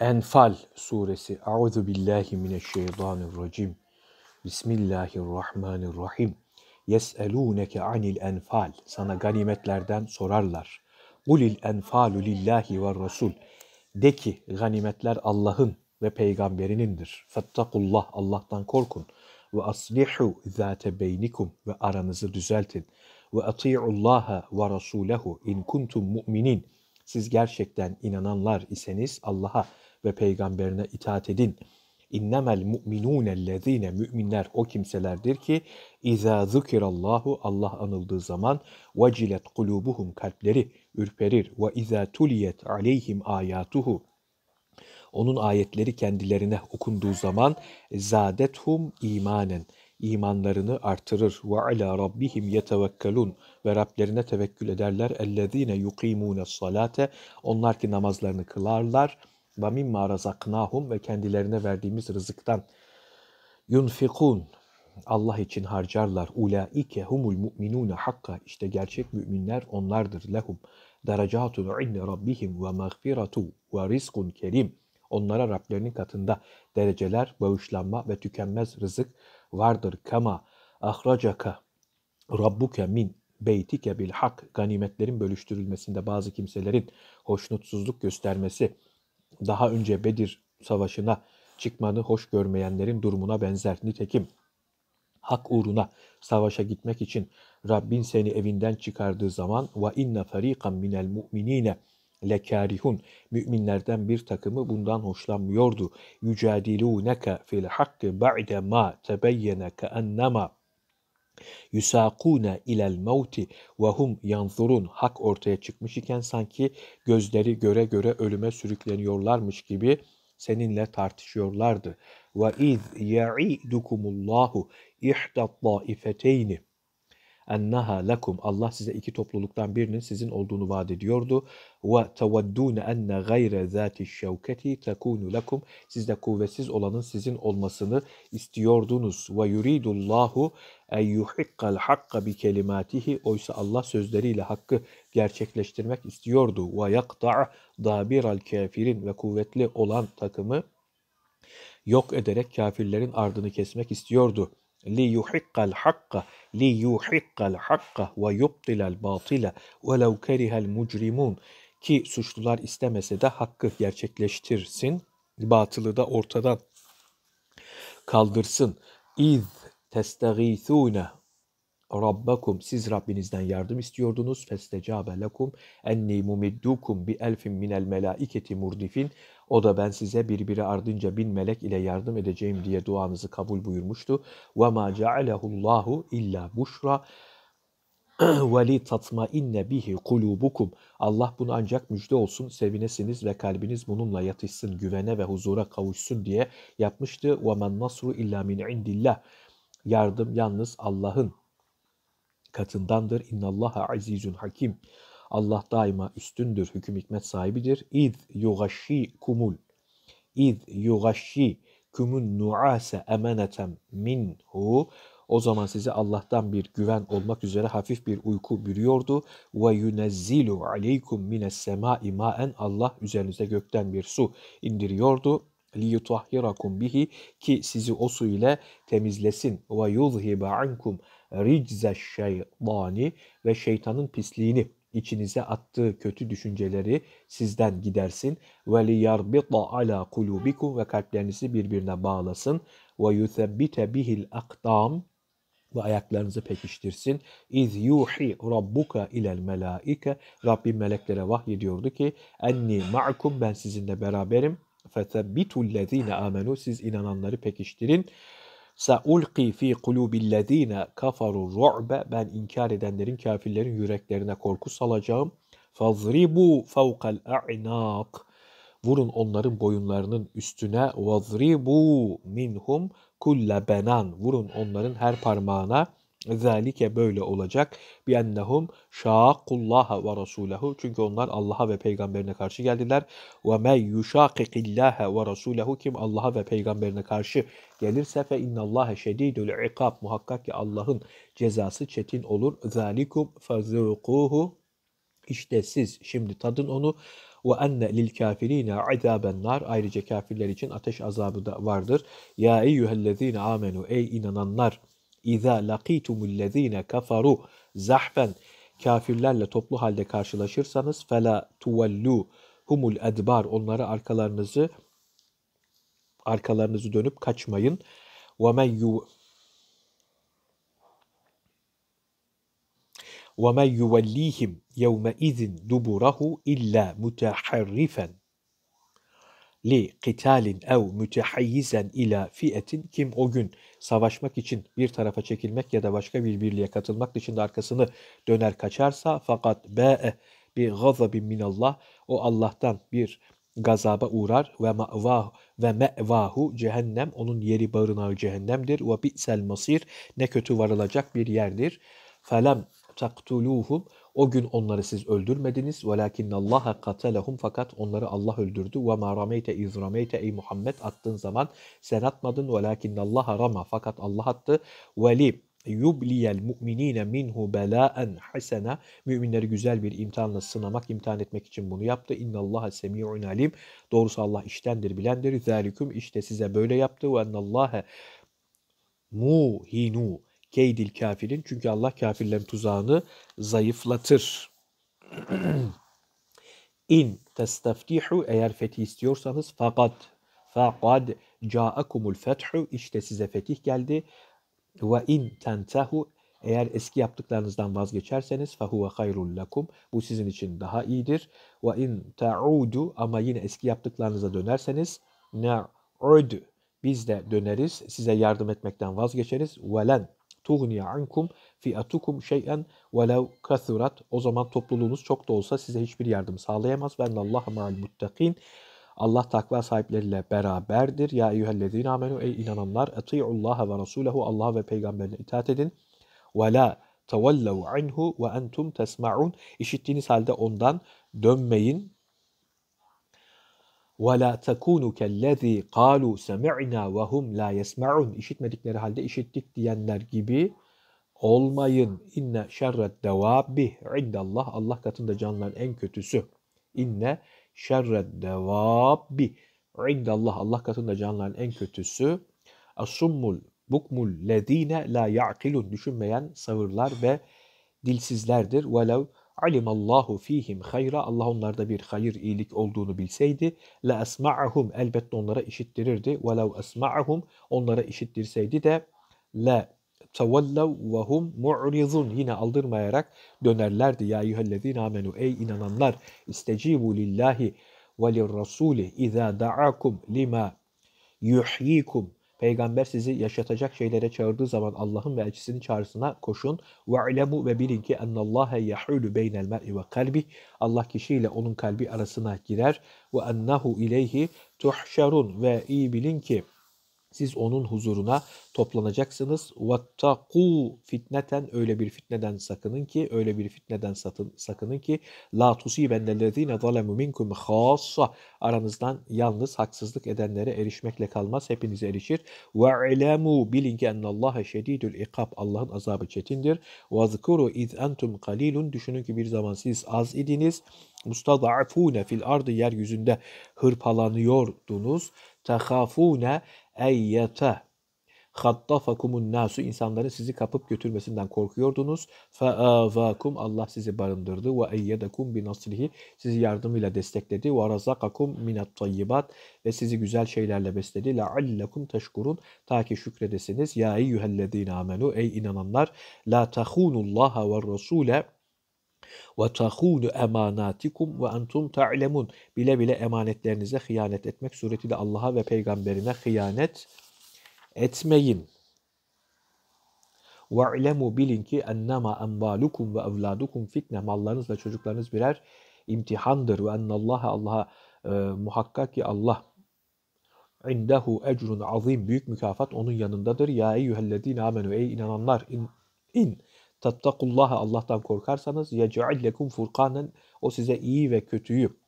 Enfal suresi. Euzu billahi mineşşeytanirracim. Bismillahirrahmanirrahim. Yes'elûneke anil enfal. Sana ganimetlerden sorarlar. Ulil enfalu lillahi ve rasul. De ki ganimetler Allah'ın ve peygamberinindir. Fettakullah Allah'tan korkun. Ve aslihu zâte beynikum ve aranızı düzeltin. Ve ati'ullaha ve rasulehu in kuntum mu'minin. Siz gerçekten inananlar iseniz Allah'a ve peygamberine itaat edin.'' İnnemel mu'minûnellezîne müminler o kimselerdir ki İza zukirallahu Allah anıldığı zaman vecilet kulubuhum kalpleri ürperir ve iza tuliyet aleyhim ayatuhu onun ayetleri kendilerine okunduğu zaman zadethum imanen imanlarını artırır ve ala rabbihim yetevekkelun ve Rablerine tevekkül ederler ellezine yukimune salate onlar ki namazlarını kılarlar ve marazak Nahum ve kendilerine verdiğimiz rızıktan yunfikun Allah için harcarlar. Ulaike humul mu'minune hakka. İşte gerçek müminler onlardır. Lehum derecatun inne rabbihim ve mağfiratu ve rizkun kerim. Onlara Rablerinin katında dereceler, bağışlanma ve tükenmez rızık vardır. Kama ahracaka rabbuke min beytike bil hak. Ganimetlerin bölüştürülmesinde bazı kimselerin hoşnutsuzluk göstermesi daha önce Bedir Savaşı'na çıkmanı hoş görmeyenlerin durumuna benzer. Nitekim hak uğruna savaşa gitmek için Rabbin seni evinden çıkardığı zaman ve inne fariqan minel mu'minine lekarihun müminlerden bir takımı bundan hoşlanmıyordu. Yücadilûneke fil hakkı ba'de ma tebeyyene ke ennema Yusakune ilel mevti ve hum yanzurun hak ortaya çıkmış iken sanki gözleri göre göre ölüme sürükleniyorlarmış gibi seninle tartışıyorlardı. Ve iz ya'idukumullahu ihdat taifeteyni enneha lekum Allah size iki topluluktan birinin sizin olduğunu vaat ediyordu. Ve teveddûne enne gayre zati şevketi takunu lekum siz de kuvvetsiz olanın sizin olmasını istiyordunuz. Ve yuridullahu en yuhikkal hakka bi kelimatihi oysa Allah sözleriyle hakkı gerçekleştirmek istiyordu. Ve yakta'a dabiral kafirin ve kuvvetli olan takımı yok ederek kafirlerin ardını kesmek istiyordu li yuhikkal hakka li yuhikkal hakka ve yubtilel batile velev kerihel mucrimun ki suçlular istemese de hakkı gerçekleştirsin batılı da ortadan kaldırsın iz testagithune rabbakum siz Rabbinizden yardım istiyordunuz. Festecabe lekum enni mumiddukum bi elfin minel melaiketi murdifin. O da ben size birbiri ardınca bin melek ile yardım edeceğim diye duanızı kabul buyurmuştu. Ve ma cealehullahu illa buşra *clears throat* ve li tatmainne bihi kulubukum. Allah bunu ancak müjde olsun, sevinesiniz ve kalbiniz bununla yatışsın, güvene ve huzura kavuşsun diye yapmıştı. Ve men nasru illa min indillah. Yardım yalnız Allah'ın katındandır. İnnallaha azizun hakim. Allah daima üstündür, hüküm hikmet sahibidir. İz yugaşi kumul. İz yugaşi kumun nuase emaneten minhu. O zaman size Allah'tan bir güven olmak üzere hafif bir uyku bürüyordu. Ve yunezzilu aleykum mines semai maen. Allah üzerinize gökten bir su indiriyordu liyutahhirakum bihi ki sizi o su ile temizlesin ve yuzhiba ankum ricze şeytani ve şeytanın pisliğini içinize attığı kötü düşünceleri sizden gidersin ve li ala kulubikum ve kalplerinizi birbirine bağlasın ve yuthebbite bihil akdam ve ayaklarınızı pekiştirsin. İz yuhi rabbuka ilel melaike Rabbim meleklere vahyediyordu ki enni ma'kum ben sizinle beraberim fetebbitul lezine amenu siz inananları pekiştirin Saulqi fi kulubillezine kafaru ru'be ben inkar edenlerin kafirlerin yüreklerine korku salacağım. Fazribu fawqal a'naq vurun onların boyunlarının üstüne vazribu minhum kulle benan vurun onların her parmağına Zalike böyle olacak. Bi ennehum şaqullaha ve rasulehu. Çünkü onlar Allah'a ve peygamberine karşı geldiler. Ve me yuşakikillaha ve rasulehu. Kim Allah'a ve peygamberine karşı gelirse fe innallaha şedidül ikab. Muhakkak ki Allah'ın cezası çetin olur. Zalikum fazuquhu. İşte siz şimdi tadın onu ve enne lil kafirine azaben nar ayrıca kafirler için ateş azabı da vardır. Ya eyyühellezine amenu ey inananlar اِذَا لَقِيتُمُ الَّذ۪ينَ كَفَرُوا zahfen kafirlerle toplu halde karşılaşırsanız fela tuvallu humul edbar onlara arkalarınızı arkalarınızı dönüp kaçmayın. Ve men yu وَمَنْ يُوَلِّيهِمْ يَوْمَئِذٍ دُبُرَهُ اِلَّا مُتَحَرِّفًا li qitalin ev mütehayyizen ila fiyetin kim o gün savaşmak için bir tarafa çekilmek ya da başka bir birliğe katılmak dışında arkasını döner kaçarsa fakat be'e bir gazabin minallah o Allah'tan bir gazaba uğrar ve ma'vahu ve me'vahu cehennem onun yeri barınağı cehennemdir ve bi'sel masir ne kötü varılacak bir yerdir. Felem taktuluhum o gün onları siz öldürmediniz. وَلَكِنَّ اللّٰهَ قَتَلَهُمْ Fakat onları Allah öldürdü. وَمَا رَمَيْتَ اِذْ رَمَيْتَ Ey Muhammed attığın zaman sen atmadın. وَلَكِنَّ اللّٰهَ رَمَى Fakat Allah attı. وَلِي yubliyel mu'minine minhu belaen hasene müminleri güzel bir imtihanla sınamak imtihan etmek için bunu yaptı. İnnallaha semi'un alim. Doğrusu Allah iştendir bilendir. Zalikum işte size böyle yaptı ve ennallaha muhinu Keydil kafirin. Çünkü Allah kafirlerin tuzağını zayıflatır. *clears throat* İn testaftihu eğer fethi istiyorsanız fakat fakat ca'akumul fethu işte size fetih geldi. Ve in tentehu eğer eski yaptıklarınızdan vazgeçerseniz fahuve hayrul lakum. Bu sizin için daha iyidir. Ve in ta'udu ama yine eski yaptıklarınıza dönerseniz na'ud biz de döneriz. Size yardım etmekten vazgeçeriz. Velen tuğniye ankum fiatukum şeyen velev kathurat. O zaman topluluğunuz çok da olsa size hiçbir yardım sağlayamaz. Ben Allah ma'al muttakin. Allah takva sahipleriyle beraberdir. Ya eyyühellezine amenu ey inananlar eti'ullaha ve rasulehu Allah ve peygamberine itaat edin. Ve la tevellev anhu ve entum tesma'un. İşittiğiniz halde ondan dönmeyin وَلَا تَكُونُوا كَالَّذ۪ي قَالُوا سَمِعْنَا وَهُمْ لَا يَسْمَعُونَ İşitmedikleri halde işittik diyenler gibi olmayın. İnne şerret devabi indallah. Allah katında canların en kötüsü. İnne şerret devabi indallah. Allah katında canların en kötüsü. Asummul bukmul ledine la ya'kilun. Düşünmeyen savırlar ve dilsizlerdir. Velev alimallahu fihim hayra Allah onlarda bir hayır iyilik olduğunu bilseydi la esma'ahum elbette onlara işittirirdi ve lev onlara işittirseydi de la tevellav ve hum mu'rizun yine aldırmayarak dönerlerdi ya eyyühellezine amenu ey inananlar istecibu lillahi ve lirrasuli izâ da'akum lima yuhyikum Peygamber sizi yaşatacak şeylere çağırdığı zaman Allah'ın ve elçisinin çağrısına koşun. ve وَعْلَمُوا ve bilin ki اَنَّ اللّٰهَ يَحُولُ بَيْنَ الْمَرْءِ وَقَلْبِهِ Allah kişiyle onun kalbi arasına girer. ve وَاَنَّهُ اِلَيْهِ tuhşarun Ve iyi bilin ki siz onun huzuruna toplanacaksınız. Vettaku fitneten öyle bir fitneden sakının ki öyle bir fitneden satın, sakının ki la tusibennellezine zalemu minkum khassa aranızdan yalnız haksızlık edenlere erişmekle kalmaz. Hepinize erişir. Ve ilemu bilin ki ennallaha şedidül ikab. Allah'ın azabı çetindir. Ve zkuru iz entum kalilun. Düşünün ki bir zaman siz az idiniz. Mustadafune fil ardı yeryüzünde hırpalanıyordunuz. Tehafune eyyete hattafakumun nasu insanların sizi kapıp götürmesinden korkuyordunuz. Faavakum Allah sizi barındırdı ve eyyedekum bi nasrihi sizi yardımıyla destekledi ve razakakum minat tayyibat ve sizi güzel şeylerle besledi. Leallekum teşkurun ta ki şükredesiniz. Ya eyyühellezine amenu ey inananlar la tahunullaha ve rasule ve tahunu emanatikum ve entum ta'lemun bile bile emanetlerinize hıyanet etmek suretiyle Allah'a ve peygamberine hıyanet etmeyin. وَعْلَمُوا bilin ki ennema envalukum ve evladukum fitne mallarınızla çocuklarınız birer imtihandır ve ennallaha Allah'a e, muhakkak ki Allah indehu ecrun azim büyük mükafat onun yanındadır. Ya eyyühellezine amenu ey inananlar in, in tattakullaha Allah'tan korkarsanız yec'al lekum furkanen o size iyi ve kötüyü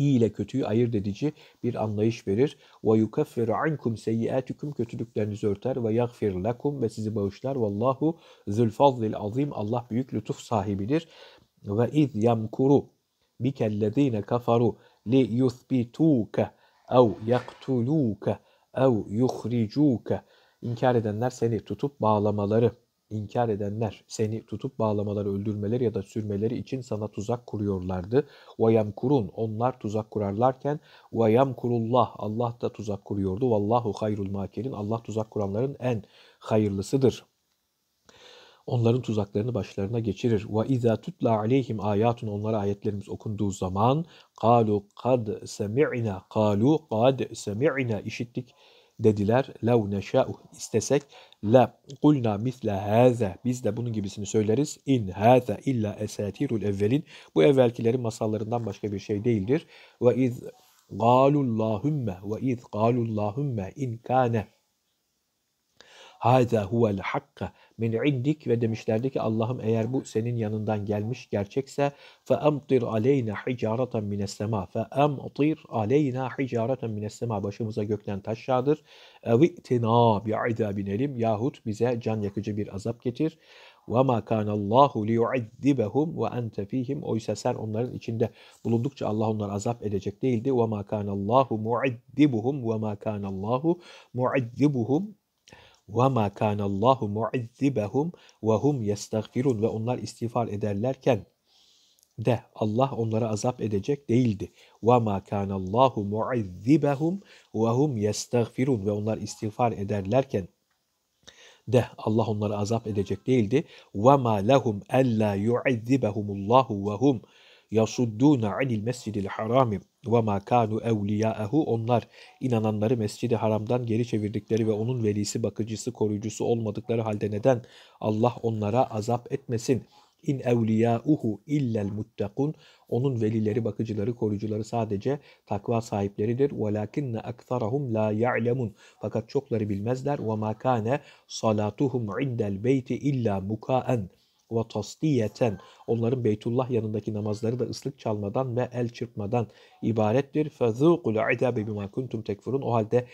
iyi ile kötüyü ayırt edici bir anlayış verir. Ve yukaffiru ankum seyyiatikum kötülüklerinizi örter ve yagfir lakum ve sizi bağışlar. Vallahu zülfazlil azim Allah büyük lütuf sahibidir. Ve iz yamkuru bikellezine kafaru li yuthbituke ev yaktuluke ev yuhricuke İnkar edenler seni tutup bağlamaları inkar edenler seni tutup bağlamaları, öldürmeleri ya da sürmeleri için sana tuzak kuruyorlardı. Vayam kurun onlar tuzak kurarlarken vayam kurullah Allah da tuzak kuruyordu. Vallahu hayrul makirin Allah tuzak kuranların en hayırlısıdır. Onların tuzaklarını başlarına geçirir. Ve izâ tutla aleyhim ayatun onlara ayetlerimiz okunduğu zaman kalu kad semi'na kalu kad semi'na işittik dediler. Lev neşâ'u istesek la kulna misla haza biz de bunun gibisini söyleriz. İn haza illa esatirul evvelin bu evvelkilerin masallarından başka bir şey değildir. Ve iz galullahümme ve iz galullahümme in kâne haza huvel hakka min indik ve demişlerdi ki Allah'ım eğer bu senin yanından gelmiş gerçekse fe emtir aleyna hicareten mines sema fe emtir aleyna hicareten mines sema başımıza gökten taş yağdır evi'tina bi azabin elim yahut bize can yakıcı bir azap getir ve ma kana Allahu liyu'azzibahum ve ente fihim oysa sen onların içinde bulundukça Allah onları azap edecek değildi ve ma kana Allahu mu'azzibuhum ve ma kana Allahu mu'azzibuhum وَمَا كَانَ اللّٰهُ مُعِذِّبَهُمْ وَهُمْ يَسْتَغْفِرُونَ Ve onlar istiğfar ederlerken de Allah onlara azap edecek değildi. وَمَا كَانَ اللّٰهُ مُعِذِّبَهُمْ وَهُمْ يَسْتَغْفِرُونَ Ve onlar istiğfar ederlerken de Allah onlara azap edecek değildi. وَمَا لَهُمْ أَلَّا يُعِذِّبَهُمُ اللّٰهُ وَهُمْ yasudduna anil mescidil harami ve ma kanu evliyaahu onlar inananları mescidi haramdan geri çevirdikleri ve onun velisi bakıcısı koruyucusu olmadıkları halde neden Allah onlara azap etmesin? İn evliyauhu illel muttakun. Onun velileri, bakıcıları, koruyucuları sadece takva sahipleridir. Velakinne aktarahum la ya'lemun. Fakat çokları bilmezler. Ve ma kâne salatuhum indel beyti illa mukaen ve tasdiyeten onların Beytullah yanındaki namazları da ıslık çalmadan ve el çırpmadan ibarettir. Fezûkul idabe bima kuntum tekfurun. O halde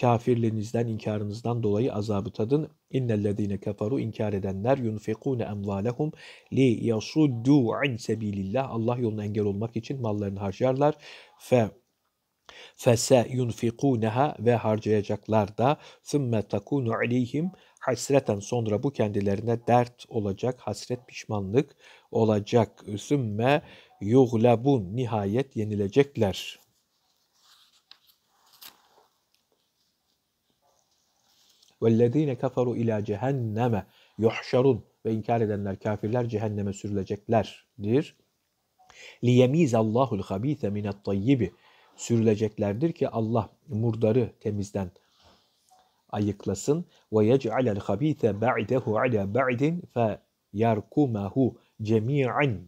kafirliğinizden, inkarınızdan dolayı azabı tadın. İnnellezîne keferu inkar edenler yunfikûne emvâlehum li yasuddû an sebilillah. Allah yoluna engel olmak için mallarını harcarlar. Fe fese yunfikuneha ve harcayacaklar da sümme takunu aleyhim hasreten sonra bu kendilerine dert olacak, hasret pişmanlık olacak. Sümme yuglebun nihayet yenilecekler. وَالَّذ۪ينَ كَفَرُوا ila cehenneme yuhşarun ve inkar edenler kafirler cehenneme sürüleceklerdir. لِيَم۪يزَ اللّٰهُ الْخَب۪يثَ مِنَ الطَّيِّبِ Sürüleceklerdir ki Allah murdarı temizden ayıklasın. Ve yec'alel habite ba'idehu ala ba'din fe yarkumahu cemi'an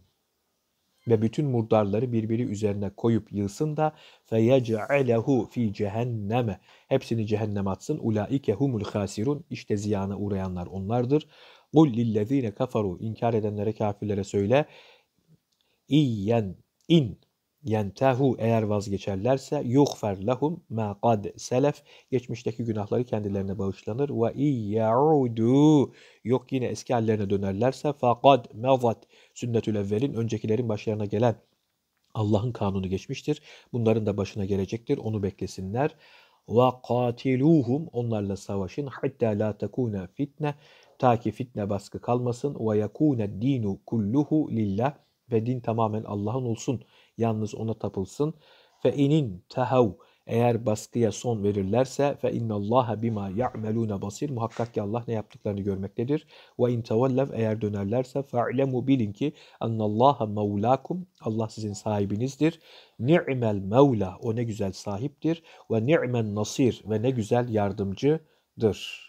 ve bütün murdarları birbiri üzerine koyup yılsın da feyec'alehu fi cehenneme hepsini cehenneme atsın ulaike humul hasirun işte ziyana uğrayanlar onlardır kul lillezine kafaru inkar edenlere kafirlere söyle iyen in yentehu eğer vazgeçerlerse yuğfer lahum ma kad selef geçmişteki günahları kendilerine bağışlanır ve iyyarudu yok yine eski hallerine dönerlerse Faqad mevvat sünnetül evvelin öncekilerin başlarına gelen Allah'ın kanunu geçmiştir. Bunların da başına gelecektir. Onu beklesinler. Ve katiluhum onlarla savaşın hatta la takuna fitne ta ki fitne baskı kalmasın ve yakune dinu kulluhu lillah ve din tamamen Allah'ın olsun.'' Yalnız ona tapılsın. Fe inin tehav eğer baskıya son verirlerse fe innallaha bima ya'meluna basir muhakkak ki Allah ne yaptıklarını görmektedir. Ve in tevellev eğer dönerlerse fe'lemu bilin ki ennallaha mevlakum Allah sizin sahibinizdir. Ni'mel mevla o ne güzel sahiptir ve ni'men nasir ve ne güzel yardımcıdır.